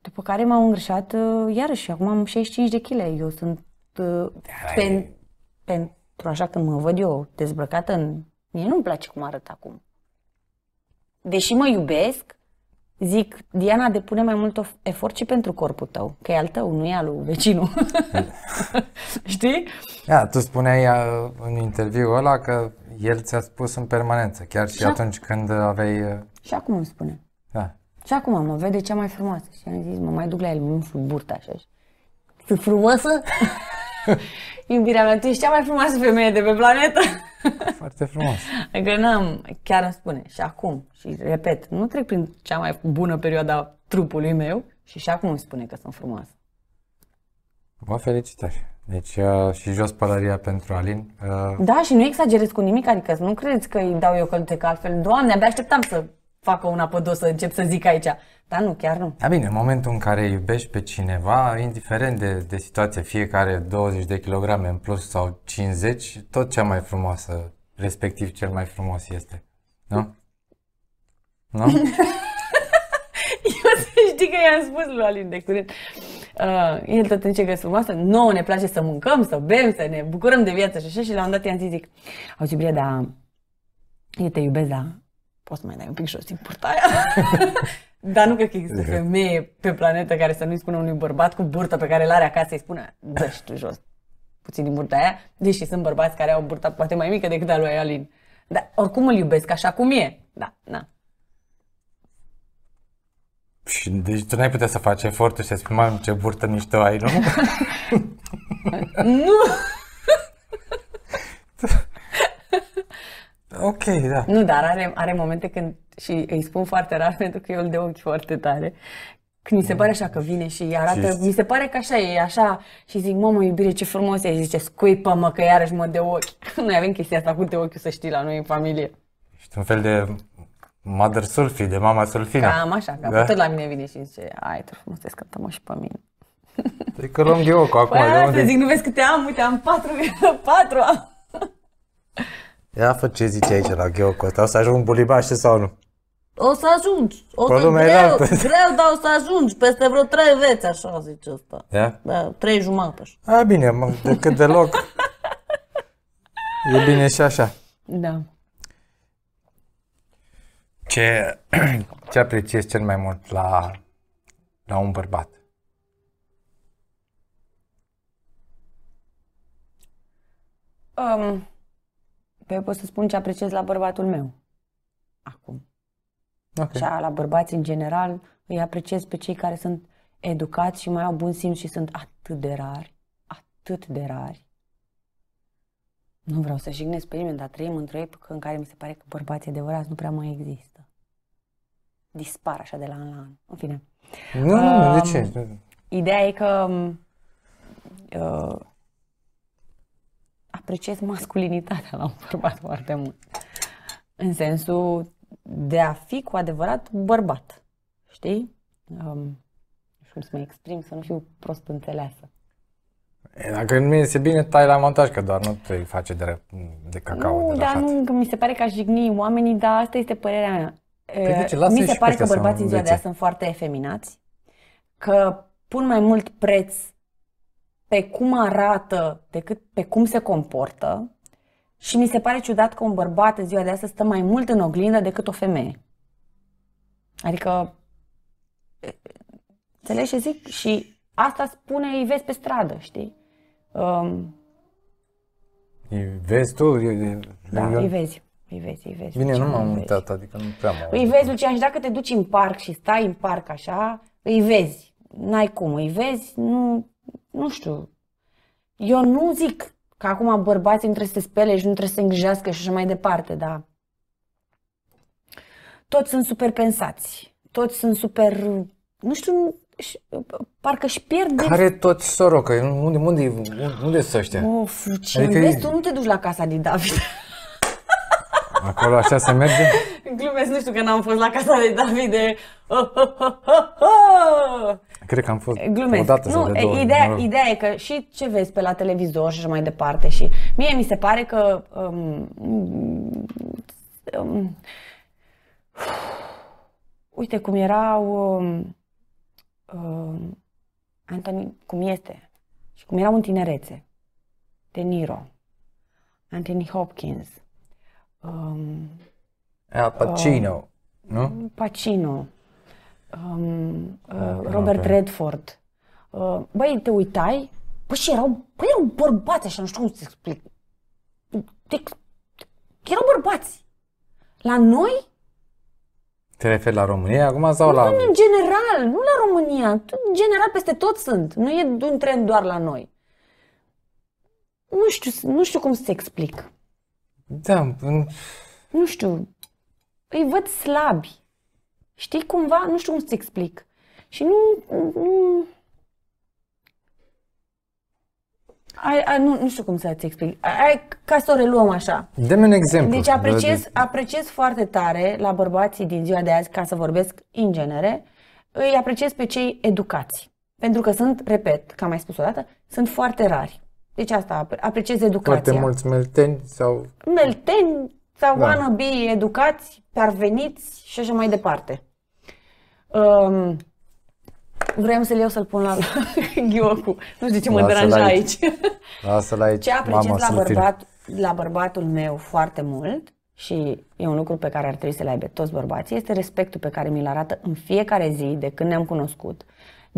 după care m-am îngrășat uh, iarăși. Acum am 65 de kg. Eu sunt uh, pen, pentru așa când mă văd eu dezbrăcată în... Mie nu-mi place cum arăt acum. Deși mă iubesc, zic, Diana, depune mai mult efort și pentru corpul tău, că e al tău, nu e al lui vecinul. Știi? Da, tu spuneai uh, în interviu ăla că el ți-a spus în permanență, chiar și, și atunci când aveai... Uh, și acum îmi spune. Da. Și acum mă vede cea mai frumoasă și am zis, mă mai duc la el, mă umflu burta așa. Sunt frumoasă? Iubirea mea, tu ești cea mai frumoasă femeie de pe planetă. Foarte frumos. Adică n-am, chiar îmi spune și acum, și repet, nu trec prin cea mai bună perioadă a trupului meu și și acum îmi spune că sunt frumoasă. Vă felicitări. Deci uh, și jos pălăria pentru Alin. Uh... Da, și nu exagerez cu nimic, adică nu credeți că îi dau eu călute, că altfel, doamne, abia așteptam să facă una să încep să zic aici. Da nu, chiar nu. Da, bine, în momentul în care iubești pe cineva, indiferent de, de situație, fiecare 20 de kilograme în plus sau 50, tot cea mai frumoasă, respectiv cel mai frumos este. Nu? Nu? Eu să știi că i-am spus lui Alin de curând. Uh, el tot ce că frumoasă, nouă ne place să mâncăm, să bem, să ne bucurăm de viață și așa și la un dat i-am zis, zic, auzi, Brie, dar eu te iubesc, dar poți să mai dai un pic jos din purtaia? Dar nu cred că există femeie pe planetă care să nu-i spună unui bărbat cu burtă pe care îl are acasă, îi spună, dă tu jos puțin din burta aia, deși sunt bărbați care au burta poate mai mică decât a lui Alin. Dar oricum îl iubesc așa cum e. Da, na. Și deci tu n-ai putea să faci efortul și să spui, mamă, ce burtă mișto ai, nu? nu! Ok, da. Nu, dar are, are momente când, și îi spun foarte rar pentru că eu îl de ochi foarte tare, când mi se pare așa că vine și arată, Cist. mi se pare că așa e, așa, și zic, mamă, iubire, ce frumos e, și zice, scuipă-mă că iarăși mă de ochi. Noi avem chestia asta cu de ochi, să știi, la noi în familie. Ești un fel de mother sulfi, de mama sulfina. Cam așa, că da? tot la mine vine și zice, ai, tu frumos, mă și pe mine. Păi că luăm de ochi acum, păi de unde? zic, nu vezi câte am, uite, am patru, patru am. Ia fă ce zice aici la Gheoco ăsta, o să ajung bulibașe sau nu? O să ajungi. O să greu, greu, dar o să ajungi. Peste vreo trei veți, așa zice ăsta. Ia? Da, trei jumate. A, bine, mă, decât deloc. e bine și așa. Da. Ce, ce apreciezi cel mai mult la, la un bărbat? Um, Păi eu pot să spun ce apreciez la bărbatul meu. Acum. Okay. Și la bărbați în general îi apreciez pe cei care sunt educați și mai au bun simț și sunt atât de rari. Atât de rari. Nu vreau să jignesc pe nimeni, dar trăim într-o epocă în care mi se pare că bărbații adevărați nu prea mai există. Dispar așa de la an la an. În fine. Nu, nu, nu, de um, ce? Ideea e că uh, apreciez masculinitatea la un bărbat foarte mult. În sensul de a fi cu adevărat bărbat. Știi? Um, știu cum să mă exprim, să nu fiu prost înțeleasă. Dacă nu se bine, tai la montaj, că doar nu te face de, de cacao. Nu, dar nu, că mi se pare că aș jigni oamenii, dar asta este părerea mea. Păi, deci, mi se pare că bărbații în ziua de azi sunt foarte efeminați, că pun mai mult preț pe cum arată decât pe cum se comportă și mi se pare ciudat că un bărbat în ziua de astăzi stă mai mult în oglindă decât o femeie. Adică, înțelegi ce zic? Și asta spune, îi vezi pe stradă, știi? Um, îi vezi tu? Eu, da, eu... îi vezi. Îi vezi, îi vezi. Bine, nu m-am uitat, adică nu prea m-am Îi vezi, Lucian, și dacă te duci în parc și stai în parc așa, îi vezi. N-ai cum, îi vezi, nu, nu știu, eu nu zic că acum bărbații nu trebuie să se spele și nu trebuie să se îngrijească și așa mai departe, dar toți sunt super pensați, toți sunt super, nu știu, și, parcă și pierd... Care toți sorocă? Unde, unde, unde sunt ăștia? Of, ce adică vezi, e... tu nu te duci la casa din David. Acolo așa se merge? Glumesc, nu știu că n-am fost la casa lui David de... Oh, oh, oh, Cred că am fost Glumesc. odată nu, de două ideea, rog. ideea e că și ce vezi pe la televizor și așa mai departe și mie mi se pare că um, um, uite cum erau um, um, Anthony, cum este și cum erau în tinerețe De Niro Anthony Hopkins um, Al Pacino um, nu? Pacino um, uh, ah, Robert okay. Redford. Uh, băi, te uitai, păi și erau, păi erau bărbați așa, nu știu cum să explic. De, erau bărbați. La noi? Te referi la România acum sau la... În general, nu la România, în general peste tot sunt. Nu e un trend doar la noi. Nu știu, nu știu cum să explic. Da, în... Nu știu. Îi văd slabi. Știi, cumva, nu știu cum să-ți explic. Și nu... nu... Ai, ai, nu, nu știu cum să-ți explic. Ai, ca să o reluăm așa. Dă-mi un exemplu. Deci apreciez, apreciez foarte tare la bărbații din ziua de azi, ca să vorbesc în genere, îi apreciez pe cei educați. Pentru că sunt, repet, ca am mai spus o dată, sunt foarte rari. Deci asta, apreciez educația. Foarte mulți melteni sau... Melteni, sau da. wannabe educați, parveniți și așa mai departe. Um, vrem să-l iau să-l pun la ghiocu. Nu știu ce mă deranja aici. Lasă-l aici. Ce apreciez la, bărbat, la bărbatul meu foarte mult și e un lucru pe care ar trebui să-l aibă toți bărbații, este respectul pe care mi-l arată în fiecare zi de când ne-am cunoscut.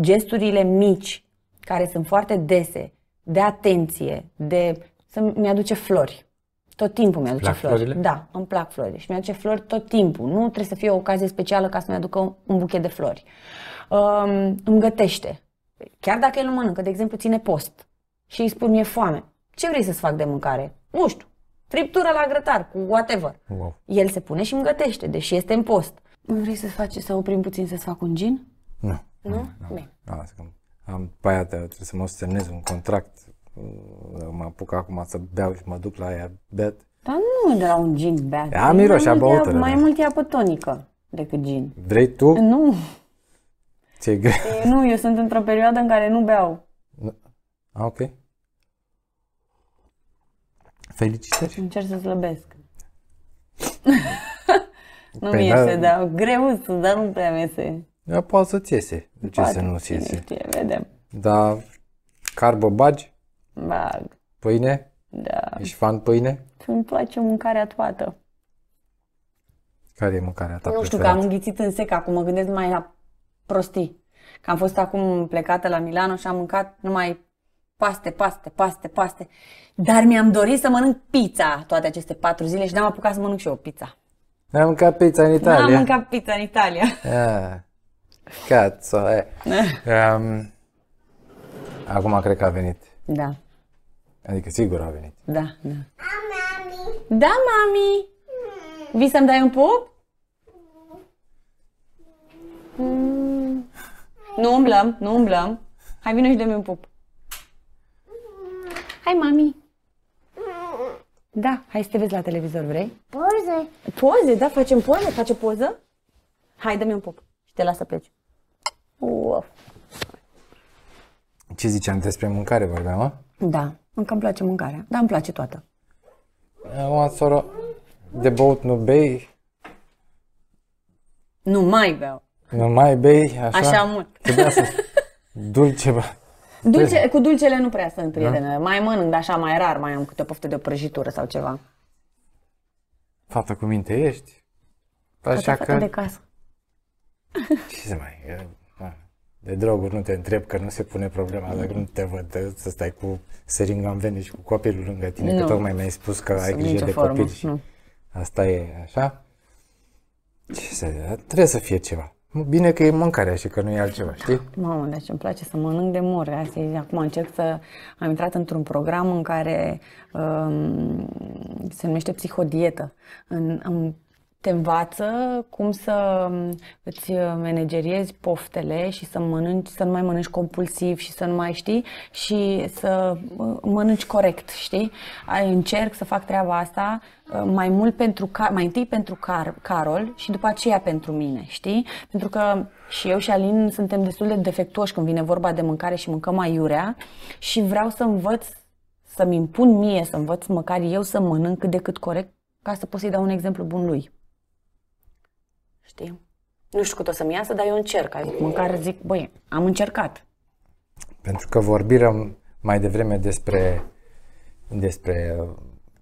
Gesturile mici, care sunt foarte dese, de atenție, de să mi aduce flori, tot timpul mi-aduce plac flori. Florile? Da, îmi plac florile și mi-aduce flori tot timpul. Nu trebuie să fie o ocazie specială ca să-mi aducă un, buchet de flori. Um, îmi gătește. Chiar dacă el nu mănâncă, de exemplu, ține post și îi spun, mi-e foame. Ce vrei să-ți fac de mâncare? Nu știu. Friptură la grătar, cu whatever. Wow. El se pune și îmi gătește, deși este în post. Vrei să-ți faci, să oprim puțin să-ți fac un gin? Nu. Nu? nu, nu. Bine. Da, da, am, am, aia trebuie să mă semnez un contract Uh, mă apuc acum să beau și mă duc la ea bet. Dar nu de la un gin beat. A, miros a băut. Mai da. mult e apă tonică decât gin. Vrei tu? Nu. Ți-e Nu, eu sunt într-o perioadă în care nu beau. A, ok. Felicitări. Încerc să slăbesc. nu păi mi da. iese, da, dar greu sunt, dar nu prea mi iese. Ea da, poate să-ți iese. De ce poate, să nu-ți iese? Știe, vedem. Dar carbă bagi? Bag. Pâine? Da. Ești fan pâine? Îmi place mâncarea toată. Care e mâncarea ta Nu știu, preferat? că am înghițit în sec acum, mă gândesc mai la prostii. Că am fost acum plecată la Milano și am mâncat numai paste, paste, paste, paste. Dar mi-am dorit să mănânc pizza toate aceste patru zile și n-am apucat să mănânc și eu pizza. N-am mâncat pizza în Italia. N-am mâncat pizza în Italia. Ah, cazzo, eh. um, acum cred că a venit. Da. Adică sigur a venit. Da, da. Da, mami. Da, mami. să-mi dai un pup? Mm. Nu umblăm, nu umblăm. Hai, vină și dă-mi un pup. Hai, mami. Da, hai să te vezi la televizor, vrei? Poze. Poze, da, facem poze, face poză. Hai, dă-mi un pup și te las să pleci. Uf. Ce ziceam despre mâncare, vorbeam, a? Da. Încă îmi place mâncarea, dar îmi place toată. Am soră, de băut nu bei? Nu mai beau. Nu mai bei? Așa, așa mult. Trebuia să... Dulce, bă. Dulce, cu dulcele nu prea sunt da? prietene. Da? Mai mănânc, dar așa mai rar mai am câte o poftă de o prăjitură sau ceva. Fată cu minte ești? Așa Fata că... de casă. Ce să mai... De droguri nu te întreb, că nu se pune problema, dacă nu te văd să stai cu seringa în vene și cu copilul lângă tine, nu. că tocmai mi-ai spus că ai grijă de copil și nu. asta e așa. Ce să, trebuie să fie ceva. Bine că e mâncarea și că nu e altceva, știi? Da, mamă, deci îmi place să mănânc de mor. Asta acum încerc să... Am intrat într-un program în care um, se numește psihodietă. În, în te învață cum să um, îți uh, manageriezi poftele și să mănânci, să nu mai mănânci compulsiv și să nu mai știi și să uh, mănânci corect, știi? Încerc să fac treaba asta uh, mai mult pentru, mai întâi pentru Car- Carol și după aceea pentru mine, știi? Pentru că și eu și Alin suntem destul de defectuoși când vine vorba de mâncare și mâncăm aiurea și vreau să învăț să-mi impun mie să învăț măcar eu să mănânc cât de cât corect ca să pot să-i dau un exemplu bun lui. Știi? Nu știu cât o să-mi iasă, dar eu încerc. Adică Măcar zic, băi, am încercat. Pentru că vorbirea mai devreme despre, despre uh,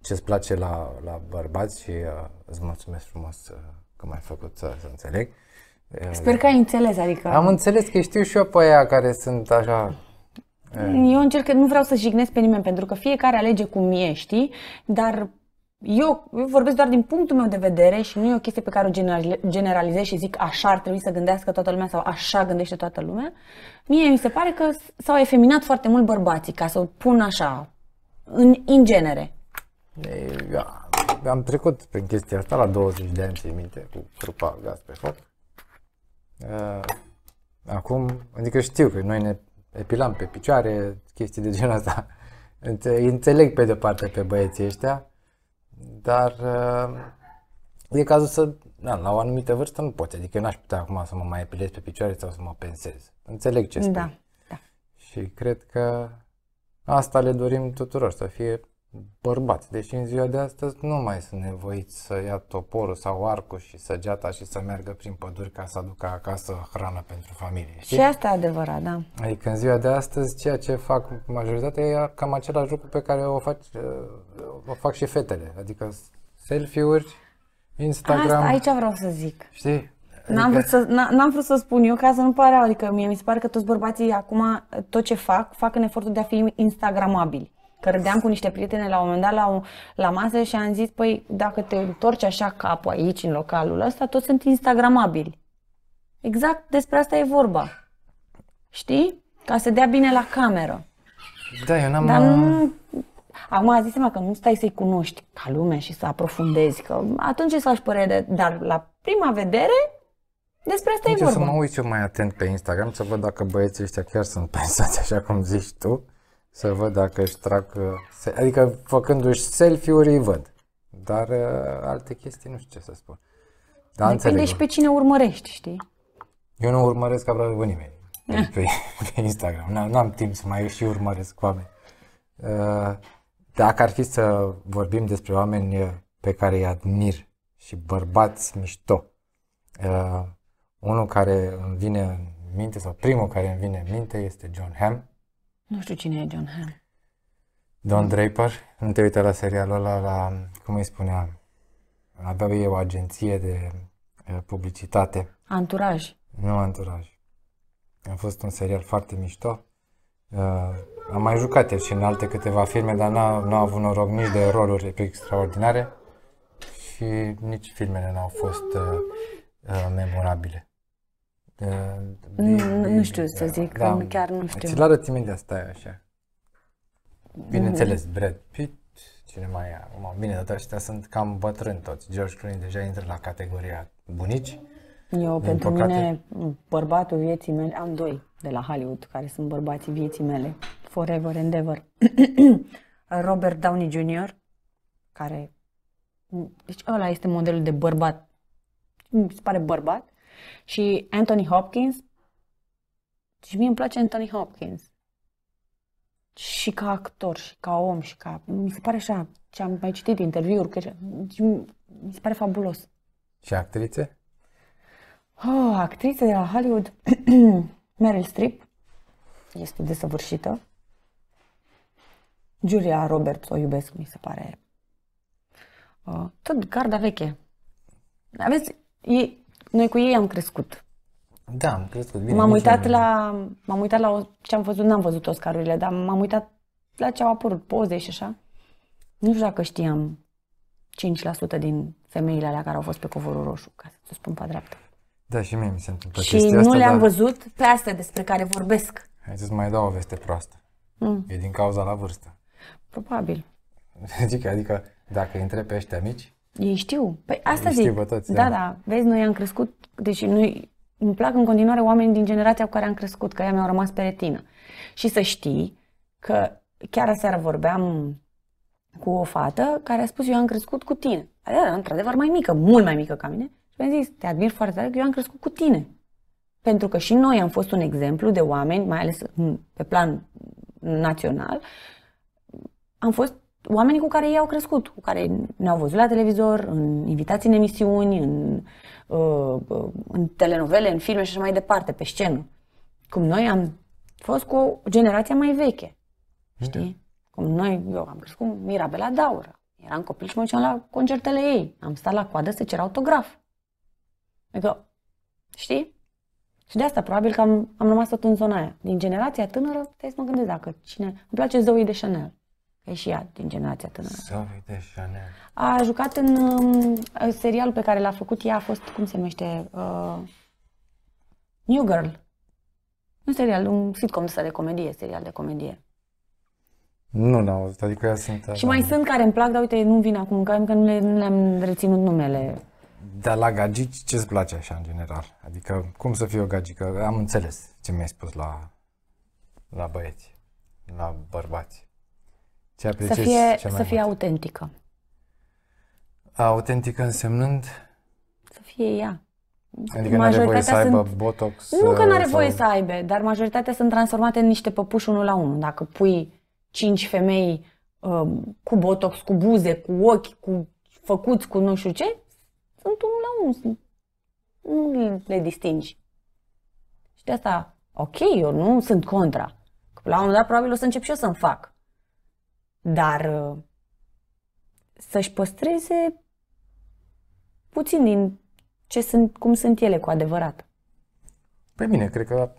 ce-ți place la, la bărbați și uh, îți mulțumesc frumos uh, că m-ai făcut să, să înțeleg. Uh, Sper că ai înțeles, adică... Am înțeles că știu și eu pe aia care sunt așa eu încerc, nu vreau să jignesc pe nimeni, pentru că fiecare alege cum e, știi? Dar eu, eu vorbesc doar din punctul meu de vedere și nu e o chestie pe care o generalizez și zic așa ar trebui să gândească toată lumea sau așa gândește toată lumea. Mie mi se pare că s-au efeminat foarte mult bărbații, ca să o pun așa, în, în genere. Eu am trecut prin chestia asta la 20 de ani, minte, cu trupa gaz pe foc. Acum, adică știu că noi ne epilam pe picioare, chestii de genul ăsta. Înțeleg pe de parte pe băieții ăștia, dar uh, e cazul să, da, la o anumită vârstă nu poți, adică eu n-aș putea acum să mă mai epilez pe picioare sau să mă pensez. Înțeleg ce spui. Da, da. Și cred că asta le dorim tuturor, să fie bărbați, deși în ziua de astăzi nu mai sunt nevoiți să ia toporul sau arcul și săgeata și să meargă prin păduri ca să aducă acasă hrană pentru familie. Știi? Și asta e adevărat, da. Adică în ziua de astăzi ceea ce fac majoritatea e cam același lucru pe care o, fac o fac și fetele, adică selfie-uri, Instagram. Asta, aici vreau să zic. Știi? Adică... N-am vrut, să, n-am vrut să spun eu ca să nu pare, adică mie mi se pare că toți bărbații acum tot ce fac, fac în efortul de a fi instagramabili. Că râdeam cu niște prietene la un moment dat la, o, la masă și am zis, păi, dacă te întorci așa capul aici, în localul ăsta, toți sunt instagramabili. Exact despre asta e vorba. Știi? Ca să dea bine la cameră. Da, eu n-am... Dar nu... Acum a zis că nu stai să-i cunoști ca lume și să aprofundezi, că atunci să aș părere, dar la prima vedere despre asta Uite, e vorba. să mă uit eu mai atent pe Instagram să văd dacă băieții ăștia chiar sunt pensați așa cum zici tu să văd dacă își trag, uh, adică făcându-și selfie-uri îi văd, dar uh, alte chestii nu știu ce să spun. Dar Depinde înțeleg. și pe cine urmărești, știi? Eu nu urmăresc aproape pe nimeni pe, pe Instagram, nu am timp să mai și urmăresc oameni. Uh, dacă ar fi să vorbim despre oameni pe care îi admir și bărbați mișto, unul care îmi vine în minte sau primul care îmi vine în minte este John Hamm, nu știu cine e John Hamm. Don Draper? Nu te uita la serialul ăla, la, cum îi spunea, avea eu o agenție de publicitate. Anturaj. Nu anturaj. A fost un serial foarte mișto. am mai jucat el și în alte câteva filme, dar n-a, n-a avut noroc nici de roluri extraordinare și nici filmele n-au fost uh, uh, memorabile nu, nu știu să zic, da, chiar nu știu. Ți-l arăt imediat, stai așa. Bineînțeles, mm. Brad Pitt, cine mai e acum? Bine, dar ăștia sunt cam bătrâni toți. George Clooney deja intră la categoria bunici. Eu, Din pentru păcate... mine, bărbatul vieții mele, am doi de la Hollywood, care sunt bărbații vieții mele, forever and ever. Robert Downey Jr., care, deci ăla este modelul de bărbat. Mi se pare bărbat. Și Anthony Hopkins, Și deci mie îmi place Anthony Hopkins. Și ca actor, și ca om, și ca... Mi se pare așa, ce am mai citit interviuri, că... Deci mi se pare fabulos. Și actrițe? Oh, actrițe de la Hollywood, Meryl Streep, este desăvârșită. Julia Roberts, o iubesc, mi se pare. Uh, tot garda veche. Aveți, e, noi cu ei am crescut. Da, am crescut. Bine, m-am uitat la, m-am uitat la ce am văzut, n-am văzut Oscarurile, dar m-am uitat la ce au apărut, poze și așa. Nu știu dacă știam 5% din femeile alea care au fost pe covorul roșu, ca să spun pe dreapta. Da, și mie mi se întâmplă Și nu asta, le-am dar... văzut pe astea despre care vorbesc. Hai să-ți mai dau o veste proastă. Mm. E din cauza la vârstă. Probabil. Adică, adică dacă intre pe ăștia mici, ei știu. Păi asta zic. da, da, da. Vezi, noi am crescut, deci noi îmi plac în continuare oamenii din generația cu care am crescut, că ea mi-au rămas pe retină. Și să știi că chiar aseară vorbeam cu o fată care a spus, eu am crescut cu tine. Era într-adevăr mai mică, mult mai mică ca mine. Și mi-a zis, te admir foarte tare că eu am crescut cu tine. Pentru că și noi am fost un exemplu de oameni, mai ales pe plan național, am fost oamenii cu care ei au crescut, cu care ne-au văzut la televizor, în invitații în emisiuni, în, uh, uh, în telenovele, în filme și așa mai departe, pe scenă. Cum noi am fost cu generația mai veche. Mm-hmm. Știi? Cum noi, eu am crescut cu Mirabela Daură. Eram copil și mă duceam la concertele ei. Am stat la coadă să cer autograf. Adică, știi? Și de asta probabil că am, am rămas tot în zona aia. Din generația tânără, stai să mă gândesc dacă cine... Îmi place Zoe de Chanel. E și ea din generația tânără. Zoe de Chanel. A jucat în uh, serialul pe care l-a făcut ea, a fost, cum se numește, uh, New Girl. Un serial, un sitcom de de comedie, serial de comedie. Nu nu. am adică ea sunt... Și mai uh, sunt care îmi plac, dar uite, nu vin acum, că încă nu, le, nu le-am reținut numele. Dar la gagici ce-ți place așa, în general? Adică, cum să fie o gagică? Am înțeles ce mi-ai spus la, la băieți, la bărbați. Ce să fie, cel mai să fie mult? autentică. Autentică însemnând? Să fie ea. Adică nu are voie să aibă sunt... botox? Nu că nu are uh, sau... voie să aibă, dar majoritatea sunt transformate în niște păpuși unul la unul. Dacă pui cinci femei um, cu botox, cu buze, cu ochi, cu făcuți, cu nu știu ce, sunt unul la unul. Nu le distingi. Și de asta, ok, eu nu sunt contra. la un moment dat probabil o să încep și eu să-mi fac dar uh, să-și păstreze puțin din ce sunt, cum sunt ele cu adevărat. Păi bine, cred că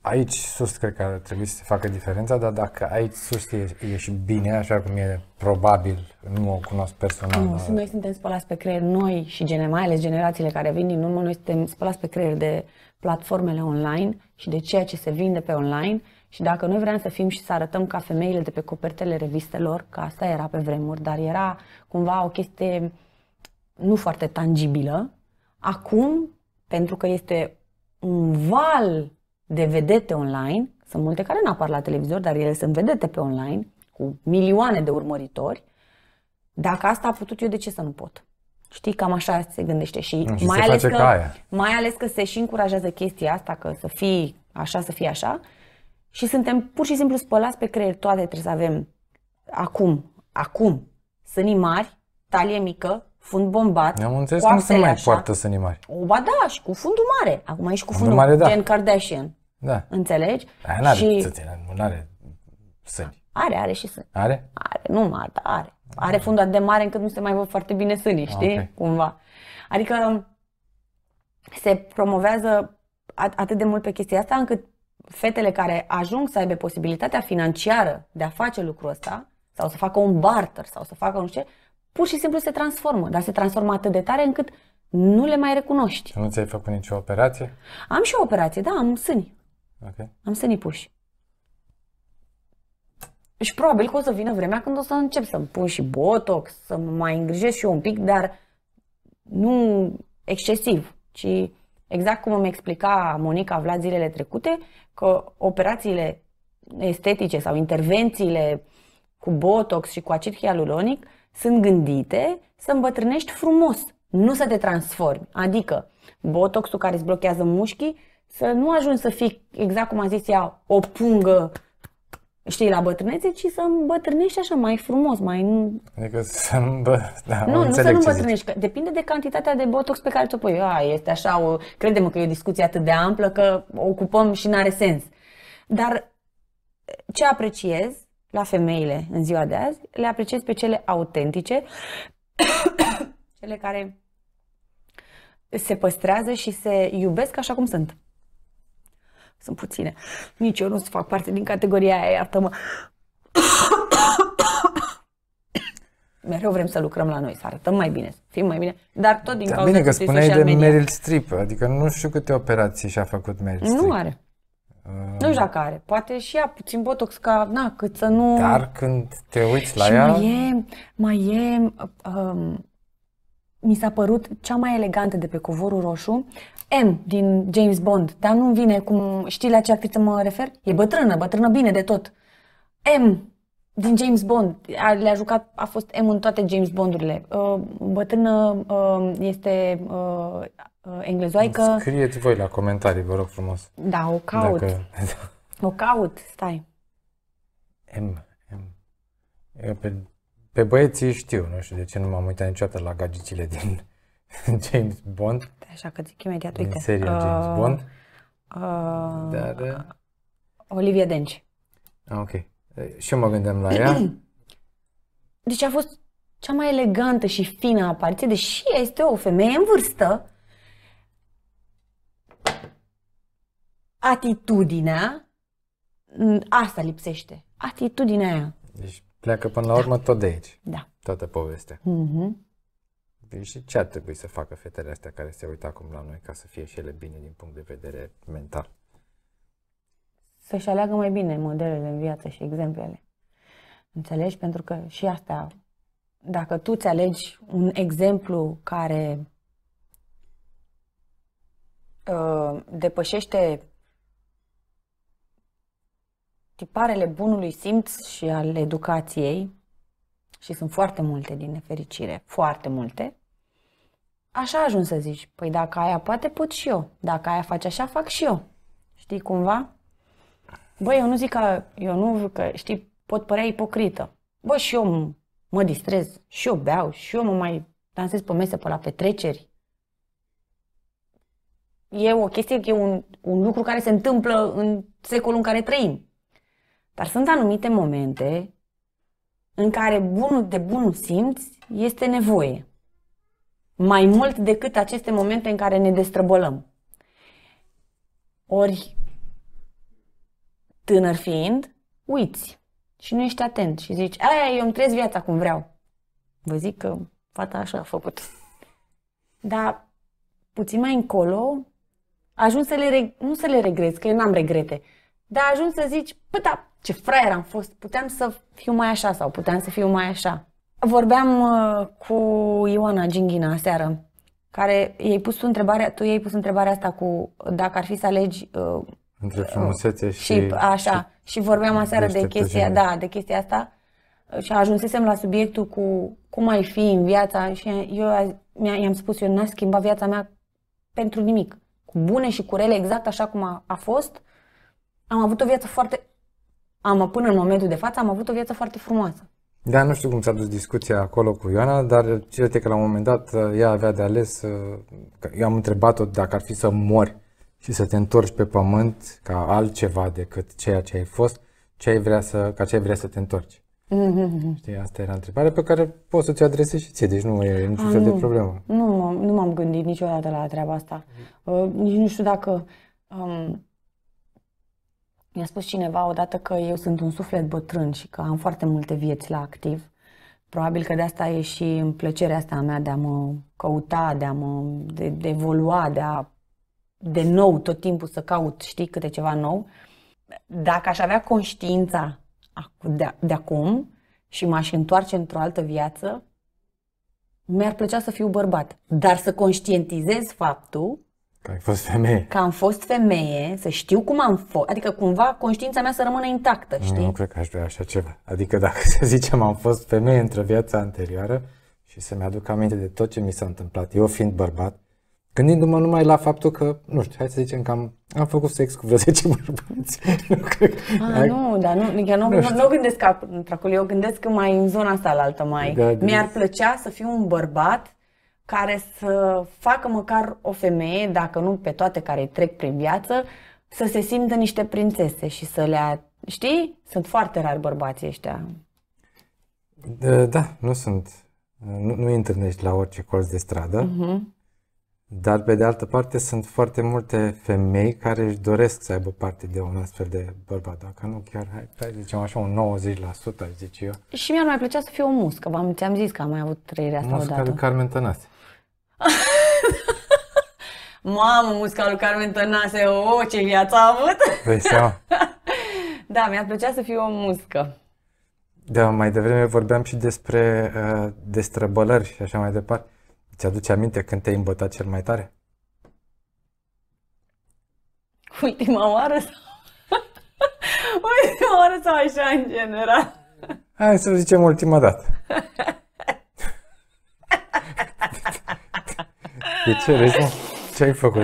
aici sus cred că ar trebui să se facă diferența, dar dacă aici sus e, e și bine, așa cum e probabil, nu o cunosc personal. Nu, dar... noi suntem spălați pe creier, noi și gene, mai ales generațiile care vin din urmă, noi suntem spălați pe creier de platformele online și de ceea ce se vinde pe online și dacă noi vrem să fim și să arătăm ca femeile de pe copertele revistelor, că asta era pe vremuri, dar era cumva o chestie nu foarte tangibilă, acum, pentru că este un val de vedete online, sunt multe care nu apar la televizor, dar ele sunt vedete pe online, cu milioane de urmăritori, dacă asta a putut eu, de ce să nu pot? Știi, cam așa se gândește și, și mai, ales că, mai ales că se și încurajează chestia asta, că să fii așa, să fii așa, și suntem pur și simplu spălați pe creier. Toate trebuie să avem acum, acum, sânii mari, talie mică, fund bombat. Am înțeles cum se mai așa. poartă sânii mari. O, ba da, și cu fundul mare. Acum ești cu fundul, fundul mare, da. Gen Kardashian. Da. Înțelegi? Aia n-are și... nu are sâni. Are, are și sâni. Are? Are, nu mare, dar are. Are fundul atât de mare încât nu se mai văd foarte bine sânii, știi? Okay. Cumva. Adică se promovează atât de mult pe chestia asta încât fetele care ajung să aibă posibilitatea financiară de a face lucrul ăsta sau să facă un barter sau să facă nu știu ce, pur și simplu se transformă, dar se transformă atât de tare încât nu le mai recunoști. Nu ți-ai făcut nicio operație? Am și o operație, da, am sâni. Okay. Am sâni puși. Și probabil că o să vină vremea când o să încep să-mi pun și botox, să mă mai îngrijesc și eu un pic, dar nu excesiv, ci Exact cum îmi explica Monica Vlad zilele trecute, că operațiile estetice sau intervențiile cu botox și cu acid hialuronic sunt gândite să îmbătrânești frumos, nu să te transformi. Adică botoxul care îți blochează mușchii, să nu ajungi să fii, exact cum a zis ea, o pungă știi, la bătrânețe, ci să îmbătrânești așa mai frumos, mai... Adică să nu îmbă... da, Nu, nu să nu îmbătrânești, că depinde de cantitatea de botox pe care ți-o pui. A, este așa, o... credem că e o discuție atât de amplă că o ocupăm și n-are sens. Dar ce apreciez la femeile în ziua de azi, le apreciez pe cele autentice, cele care se păstrează și se iubesc așa cum sunt. Sunt puține. Nici eu nu fac parte din categoria aia, iartă-mă. mereu vrem să lucrăm la noi, să arătăm mai bine, să fim mai bine, dar tot din da, cauza bine că spuneai de media. Meryl Streep, adică nu știu câte operații și-a făcut Meryl Streep. Nu are. Uh, nu știu dacă are. Poate și ea puțin botox ca, na, cât să nu... Dar când te uiți la și ea... mai e, mai e, um, mi s-a părut cea mai elegantă de pe covorul roșu M din James Bond, dar nu vine cum știi la ce actriță mă refer? E bătrână, bătrână bine de tot. M din James Bond, a, le-a jucat, a fost M în toate James Bondurile. Uh, bătrână uh, este uh, uh, englezoaică. Scrieți voi la comentarii, vă rog frumos. Da, o caut. Dacă... o caut, stai. M, M. Eu pe, pe băieții știu, nu știu de ce nu m-am uitat niciodată la gagicile din James Bond așa că zic imediat, uite. Din seria uh, Bond? Uh, Dar... Uh, da. Olivia Denci. Ah, ok. Eh, și eu mă gândeam la ea. Deci a fost cea mai elegantă și fină apariție, deși este o femeie în vârstă. Atitudinea, mm, asta lipsește. Atitudinea aia. Deci pleacă până la da. urmă da. tot de aici. Da. Toată povestea. Uh-huh și ce ar trebui să facă fetele astea care se uită acum la noi ca să fie și ele bine din punct de vedere mental? Să-și aleagă mai bine modelele în viață și exemplele. Înțelegi? Pentru că și asta, dacă tu ți alegi un exemplu care uh, depășește tiparele bunului simț și al educației, și sunt foarte multe din nefericire, foarte multe, așa ajungi să zici, păi dacă aia poate, pot și eu. Dacă aia face așa, fac și eu. Știi cumva? Băi, eu nu zic că, eu nu, că știi, pot părea ipocrită. Bă, și eu mă distrez, și eu beau, și eu mă mai dansez pe mese, pe la petreceri. E o chestie, e un, un lucru care se întâmplă în secolul în care trăim. Dar sunt anumite momente în care bunul de bun simți este nevoie mai mult decât aceste momente în care ne destrăbălăm. Ori, tânăr fiind, uiți și nu ești atent și zici, aia, eu îmi trăiesc viața cum vreau. Vă zic că fata așa a făcut. Dar puțin mai încolo, ajung să le, nu să le regreți, că eu n-am regrete, dar ajung să zici, păi da, ce fraier am fost, puteam să fiu mai așa sau puteam să fiu mai așa. Vorbeam uh, cu Ioana Ginghina seară, care i-ai pus tu întrebarea, tu i-ai pus întrebarea asta cu dacă ar fi să alegi uh, între uh, frumusețe și, și așa. Și, și vorbeam aseară de chestia, da, de chestia asta și ajunsesem la subiectul cu cum ai fi în viața și eu i-am spus, eu n-aș schimba viața mea pentru nimic. Cu bune și cu rele, exact așa cum a, a fost, am avut o viață foarte, am, până în momentul de față, am avut o viață foarte frumoasă. Da, nu știu cum s-a dus discuția acolo cu Ioana, dar cert că la un moment dat uh, ea avea de ales, uh, eu am întrebat-o dacă ar fi să mori și să te întorci pe pământ ca altceva decât ceea ce ai fost, ce ai vrea să, ca ce ai vrea să te întorci. Mm-hmm. Știi, asta era întrebarea pe care poți să ți adresezi și ție, deci nu e niciun ah, fel de problemă. Nu, nu m-am gândit niciodată la treaba asta. Mm-hmm. Uh, nici nu știu dacă um, mi-a spus cineva odată că eu sunt un suflet bătrân și că am foarte multe vieți la activ. Probabil că de asta e și în plăcerea asta a mea de a mă căuta, de a mă de, de evolua, de a de nou tot timpul să caut, știi, câte ceva nou. Dacă aș avea conștiința de, de acum și m-aș întoarce într-o altă viață, mi-ar plăcea să fiu bărbat, dar să conștientizez faptul Că ai fost femeie. Că am fost femeie, să știu cum am fost, adică cumva conștiința mea să rămână intactă, știi? Nu, nu cred că aș vrea așa ceva. Adică dacă să zicem am fost femeie într-o viață anterioară și să-mi aduc aminte de tot ce mi s-a întâmplat, eu fiind bărbat, gândindu-mă numai la faptul că, nu știu, hai să zicem că am, am făcut sex cu vreo 10 bărbați. A, ah, nu, dar nu, chiar adică nu, nu, nu, nu gândesc ca eu gândesc mai în zona asta la altă mai. Da, Mi-ar plăcea să fiu un bărbat care să facă măcar o femeie, dacă nu pe toate care îi trec prin viață, să se simtă niște prințese și să le... Știi? Sunt foarte rari bărbații ăștia. Da, nu sunt. Nu, nu întâlnești la orice colț de stradă. Uh-huh. Dar, pe de altă parte, sunt foarte multe femei care își doresc să aibă parte de un astfel de bărbat. Dacă nu, chiar, hai, hai zicem așa, un 90%, aș zice eu. Și mi-ar mai plăcea să fiu o muscă. V-am, ți-am zis că am mai avut trăirea asta musca odată. Musca de Carmen Tănase. Mamă, musca lui Carmen Tănase, o, oh, ce viață a avut! da, mi a plăcea să fiu o muscă. Da, mai devreme vorbeam și despre uh, destrăbălări și așa mai departe. Îți aduce aminte când te-ai îmbătat cel mai tare? Ultima oară sau... ultima oară sau așa în general? Hai să zicem ultima dată. De ce râzi? Ce ai făcut?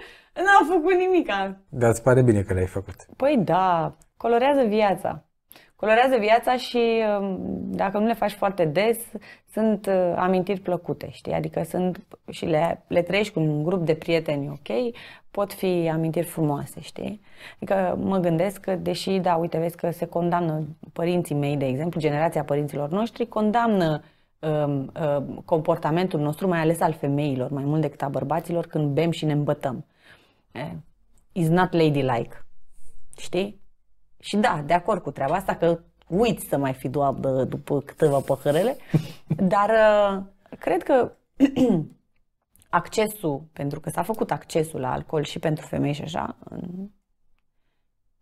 N-am făcut nimic. Dar îți pare bine că le-ai făcut. Păi da, colorează viața. Colorează viața și um, dacă nu le faci foarte des, sunt uh, amintiri plăcute, știi? Adică sunt și le, le trăiești cu un grup de prieteni, ok? Pot fi amintiri frumoase, știi? Adică mă gândesc că, deși, da, uite, vezi că se condamnă părinții mei, de exemplu, generația părinților noștri, condamnă uh, Um, um, comportamentul nostru, mai ales al femeilor, mai mult decât a bărbaților, când bem și ne îmbătăm. Is not ladylike. Știi? Și da, de acord cu treaba asta că uiți să mai fi doabă după câteva păhărele, dar uh, cred că accesul, pentru că s-a făcut accesul la alcool și pentru femei și așa,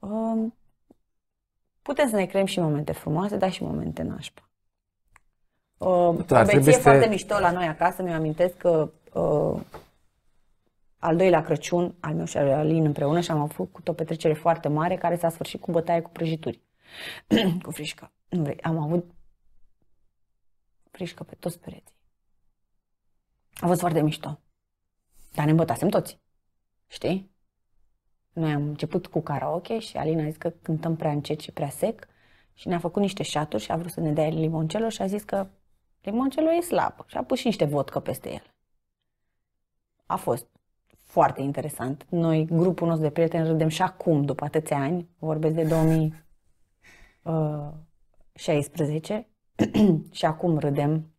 um, putem să ne creăm și momente frumoase, dar și momente nașpa. Uh, da, o beție foarte să... mișto la noi acasă, mi-am amintesc că uh, al doilea Crăciun, al meu și al Alin împreună și am avut o petrecere foarte mare care s-a sfârșit cu bătaie cu prăjituri. cu frișcă. Nu vrei. Am avut frișcă pe toți pereții. A fost foarte mișto. Dar ne îmbătasem toți. Știi? Noi am început cu karaoke și Alina a zis că cântăm prea încet și prea sec și ne-a făcut niște șaturi și a vrut să ne dea limoncelo și a zis că limoncelul e slab și a pus și niște vodcă peste el. A fost foarte interesant. Noi, grupul nostru de prieteni, râdem și acum, după atâția ani, vorbesc de 2016, uh, și acum râdem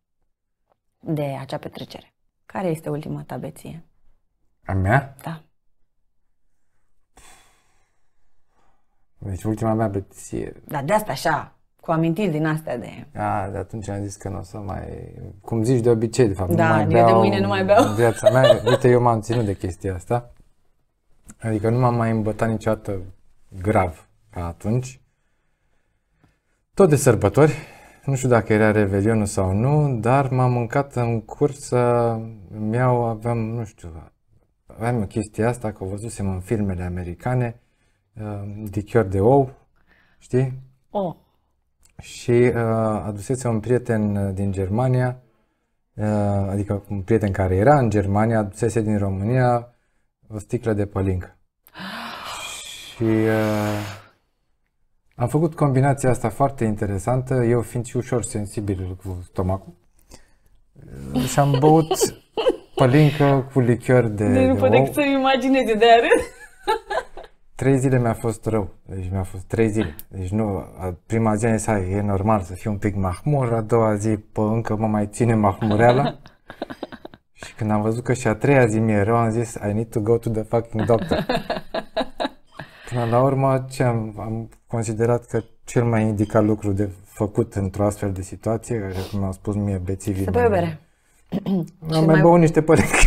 de acea petrecere. Care este ultima ta beție? A mea? Da. Deci ultima mea beție. Da, de asta așa, cu amintiri din astea de... A, de atunci am zis că nu o să mai... Cum zici de obicei, de fapt. Da, nu mai eu beau, de mâine nu mai beau. viața mea, uite, eu m-am ținut de chestia asta. Adică nu m-am mai îmbătat niciodată grav ca atunci. Tot de sărbători, nu știu dacă era Revelionul sau nu, dar m-am mâncat în cursă, mi-au, aveam, nu știu, aveam o chestie asta, că o văzusem în filmele americane, uh, dichior de ou, știi? Oh și uh, adusese un prieten uh, din Germania, uh, adică un prieten care era în Germania, adusese din România o sticlă de pălincă. și uh, am făcut combinația asta foarte interesantă, eu fiind și ușor sensibil cu stomacul. Uh, și am băut pălincă cu lichior de, de deci Nu pot să-mi imaginez de, de Trei zile mi-a fost rău, deci mi-a fost trei zile. Deci nu, prima zi am zis, hai, e normal să fiu un pic mahmur, a doua zi pă, încă mă mai ține mahmureala. și când am văzut că și a treia zi mi-e rău, am zis, I need to go to the fucking doctor. Până la urmă, ce am, am considerat că cel mai indicat lucru de făcut într-o astfel de situație, așa cum mi-au spus mie bețivii Să bea bere. Am mai băut niște părechi.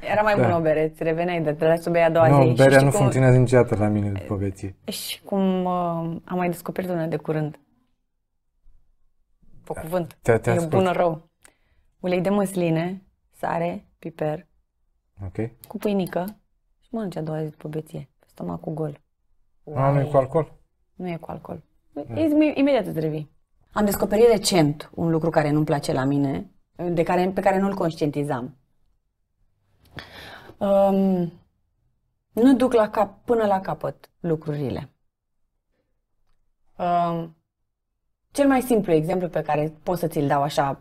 Era mai da. bun o bere, îți reveneai de la să bei a doua no, zi. berea nu cum... funcționează niciodată la mine după eh, veție. Și cum uh, am mai descoperit una de curând. Pe da. cuvânt. Te, te e bună rău. Ulei de măsline, sare, piper, okay. cu pâinică și mănânci a doua zi după beție. cu gol. nu e cu alcool? Nu e cu alcool. Da. Imediat îți revii. Am descoperit recent un lucru care nu-mi place la mine, de care, pe care nu-l conștientizam. Um, nu duc la cap, până la capăt lucrurile. Um, cel mai simplu exemplu pe care pot să ți-l dau așa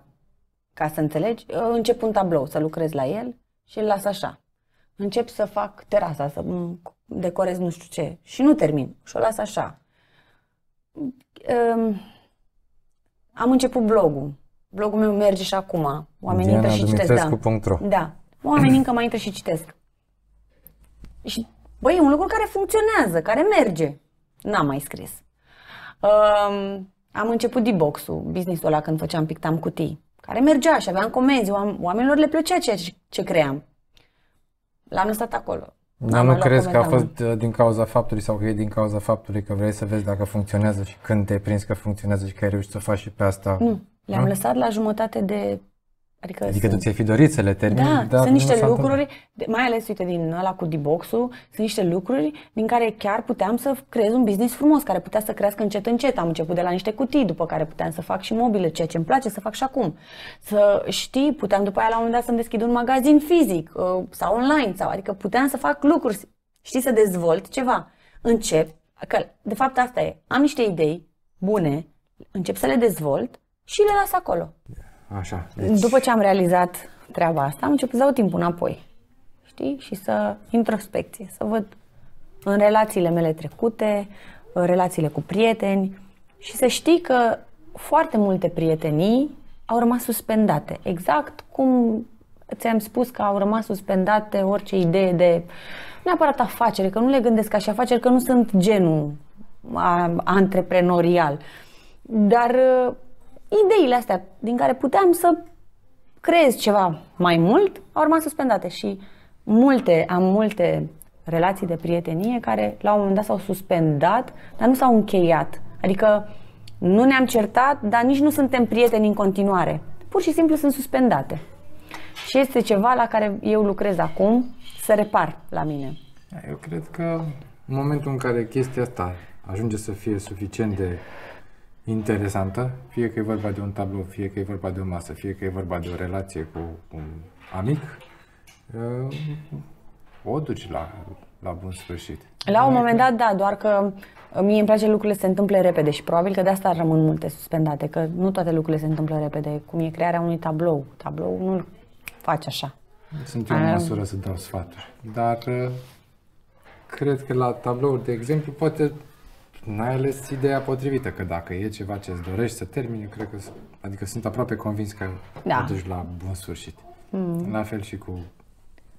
ca să înțelegi, încep un tablou să lucrez la el și îl las așa. Încep să fac terasa, să decorez nu știu ce și nu termin și o las așa. Um, am început blogul blogul meu merge și acum. Oamenii Diana intră și citesc. Da. da. Oamenii încă mai intră și citesc. Și, băi, e un lucru care funcționează, care merge. N-am mai scris. Um, am început de boxul, business-ul ăla când făceam, pictam cutii, care mergea și aveam comenzi, oamenilor le plăcea ceea ce, ce cream. L-am lăsat acolo. Dar nu crezi că a fost uh, din cauza faptului sau că e din cauza faptului că vrei să vezi dacă funcționează și când te-ai prins că funcționează și că ai reușit să faci și pe asta? Nu. Le-am da? lăsat la jumătate de... Adică, adică sunt, tu ți-ai fi dorit să le termini, da, dar sunt niște lucruri, de, mai ales, uite, din ăla cu d sunt niște lucruri din care chiar puteam să creez un business frumos, care putea să crească încet, încet. Am început de la niște cutii, după care puteam să fac și mobile, ceea ce îmi place să fac și acum. Să știi, puteam după aia la un moment dat să-mi deschid un magazin fizic uh, sau online, sau adică puteam să fac lucruri, știi, să dezvolt ceva. Încep, că de fapt asta e, am niște idei bune, încep să le dezvolt, și le las acolo. Așa. Deci... După ce am realizat treaba asta, am început să dau timpul înapoi. Știi? Și să introspecție, să văd în relațiile mele trecute, în relațiile cu prieteni și să știi că foarte multe prietenii au rămas suspendate. Exact cum ți-am spus că au rămas suspendate orice idee de neapărat afacere, că nu le gândesc așa afaceri, că nu sunt genul antreprenorial. Dar ideile astea din care puteam să creez ceva mai mult au rămas suspendate și multe, am multe relații de prietenie care la un moment dat s-au suspendat, dar nu s-au încheiat. Adică nu ne-am certat, dar nici nu suntem prieteni în continuare. Pur și simplu sunt suspendate. Și este ceva la care eu lucrez acum să repar la mine. Da, eu cred că în momentul în care chestia asta ajunge să fie suficient de interesantă, fie că e vorba de un tablou, fie că e vorba de o masă, fie că e vorba de o relație cu un amic, uh, o duci la, la bun sfârșit. La un moment dat, da, doar că uh, mie îmi place lucrurile să se întâmple repede și probabil că de asta rămân multe suspendate, că nu toate lucrurile se întâmplă repede, cum e crearea unui tablou. Tablou nu-l faci așa. Sunt eu în uh. măsură să dau sfaturi, dar cred că la tablouri, de exemplu, poate n-ai ales ideea potrivită, că dacă e ceva ce îți dorești să termini, eu cred că, adică sunt aproape convins că da. o duci la bun sfârșit. Mm. La fel și cu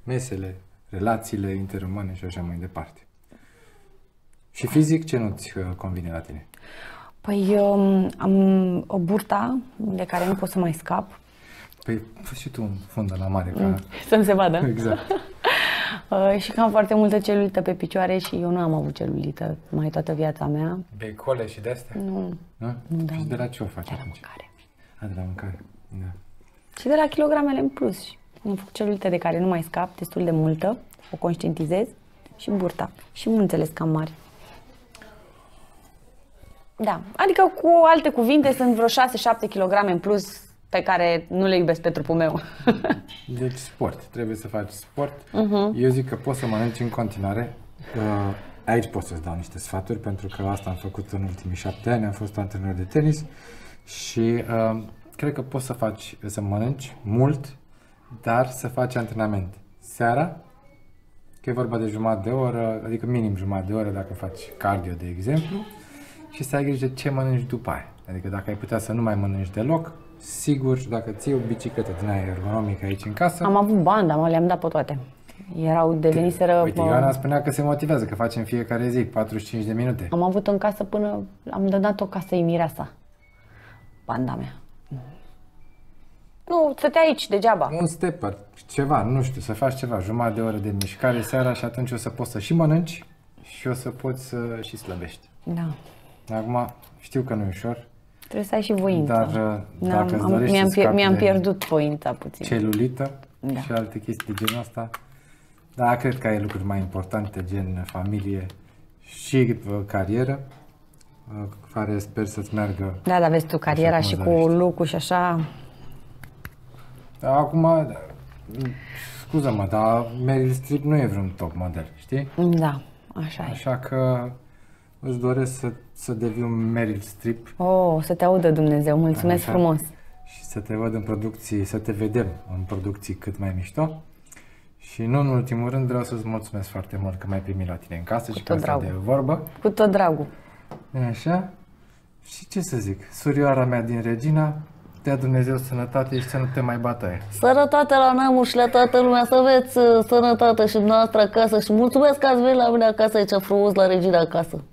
mesele, relațiile interumane și așa mai departe. Și fizic, ce nu-ți uh, convine la tine? Păi eu um, am o burta de care nu pot să mai scap. Păi fă și tu un fund la mare. Ca... Mm. Să-mi se vadă. Exact. Uh, și cam foarte multă celulită pe picioare și eu nu am avut celulită mai toată viața mea. Becole și de-astea? Nu. Nu? Da? nu da. Și de la ce o faci de atunci? la mâncare. A, de la mâncare, da. Și de la kilogramele în plus. Am făcut celulită de care nu mai scap, destul de multă, o conștientizez și burta. Și înțeles cam mari. Da, adică cu alte cuvinte sunt vreo 6-7 kg în plus pe care nu le iubesc pe trupul meu. deci sport, trebuie să faci sport. Uh-huh. Eu zic că poți să mănânci în continuare. Uh, aici pot să-ți dau niște sfaturi, pentru că asta am făcut în ultimii șapte ani, am fost antrenor de tenis și uh, cred că poți să faci, să mănânci mult, dar să faci antrenament. Seara, că e vorba de jumătate de oră, adică minim jumătate de oră dacă faci cardio, de exemplu, și să ai grijă ce mănânci după aia. Adică dacă ai putea să nu mai mănânci deloc, sigur, dacă ții o bicicletă din aia ergonomică aici în casă... Am avut bani, dar le-am dat pe toate. Erau deveniseră... Uite, Ioana spunea că se motivează, că facem fiecare zi 45 de minute. Am avut în casă până... Am dat-o casă să-i mireasa. mea. Nu, stătea aici degeaba. Un stepper, ceva, nu știu, să faci ceva, jumătate de oră de mișcare seara și atunci o să poți să și mănânci și o să poți să și slăbești. Da. Acum, știu că nu e ușor, Trebuie să ai și voință. Dar uh, dacă am, dorești mi-am, să mi-am pierdut voința puțin. Celulită da. și alte chestii de genul ăsta. Da, cred că ai lucruri mai importante, gen familie și uh, carieră, uh, care sper să-ți meargă. Da, dar vezi tu cariera și cu lucru și așa. Acum, scuză-mă, dar Meryl Streep nu e vreun top model, știi? Da, așa, așa e. Așa că Îți doresc să, să devii un Meryl Strip. Oh, să te audă Dumnezeu, mulțumesc Așa. frumos! Și să te văd în producții, să te vedem în producții cât mai mișto. Și nu în ultimul rând vreau să-ți mulțumesc foarte mult că m-ai primit la tine în casă Cu și că asta de vorbă. Cu tot dragul! Așa. Și ce să zic, surioara mea din Regina, ia Dumnezeu sănătate și să nu te mai bataie. Sănătate la și la toată lumea, să aveți uh, sănătate și noastră acasă și mulțumesc că ați venit la mine acasă, aici frumos la regina acasă.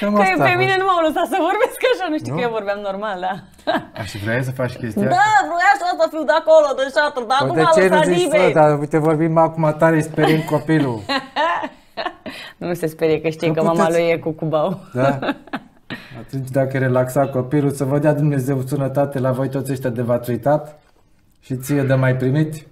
că pe mine nu m-au lăsat să vorbesc așa, nu știu nu? că eu vorbeam normal, da. Aș vrea să faci chestia Da, vreau să să fiu de acolo, de șatru, dar păi nu m-a lăsat nimeni. Dar uite, vorbim acum tare, sperim copilul. nu se sperie că știi că, că mama lui e cu cubau. Da. Atunci dacă relaxa copilul, să vă dea Dumnezeu sănătate la voi toți ăștia de v-ați uitat și ție de mai primit.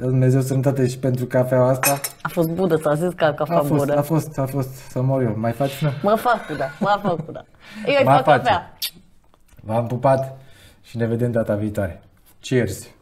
Dumnezeu sănătate și pentru cafeaua asta. A fost budă, s-a zis că cafea a fost, bună. A fost, a fost, să mor eu. Mai faci, nu? Mă fac cu da, mă fac cu da. Eu îi fac face. cafea. V-am pupat și ne vedem data viitoare. Cheers!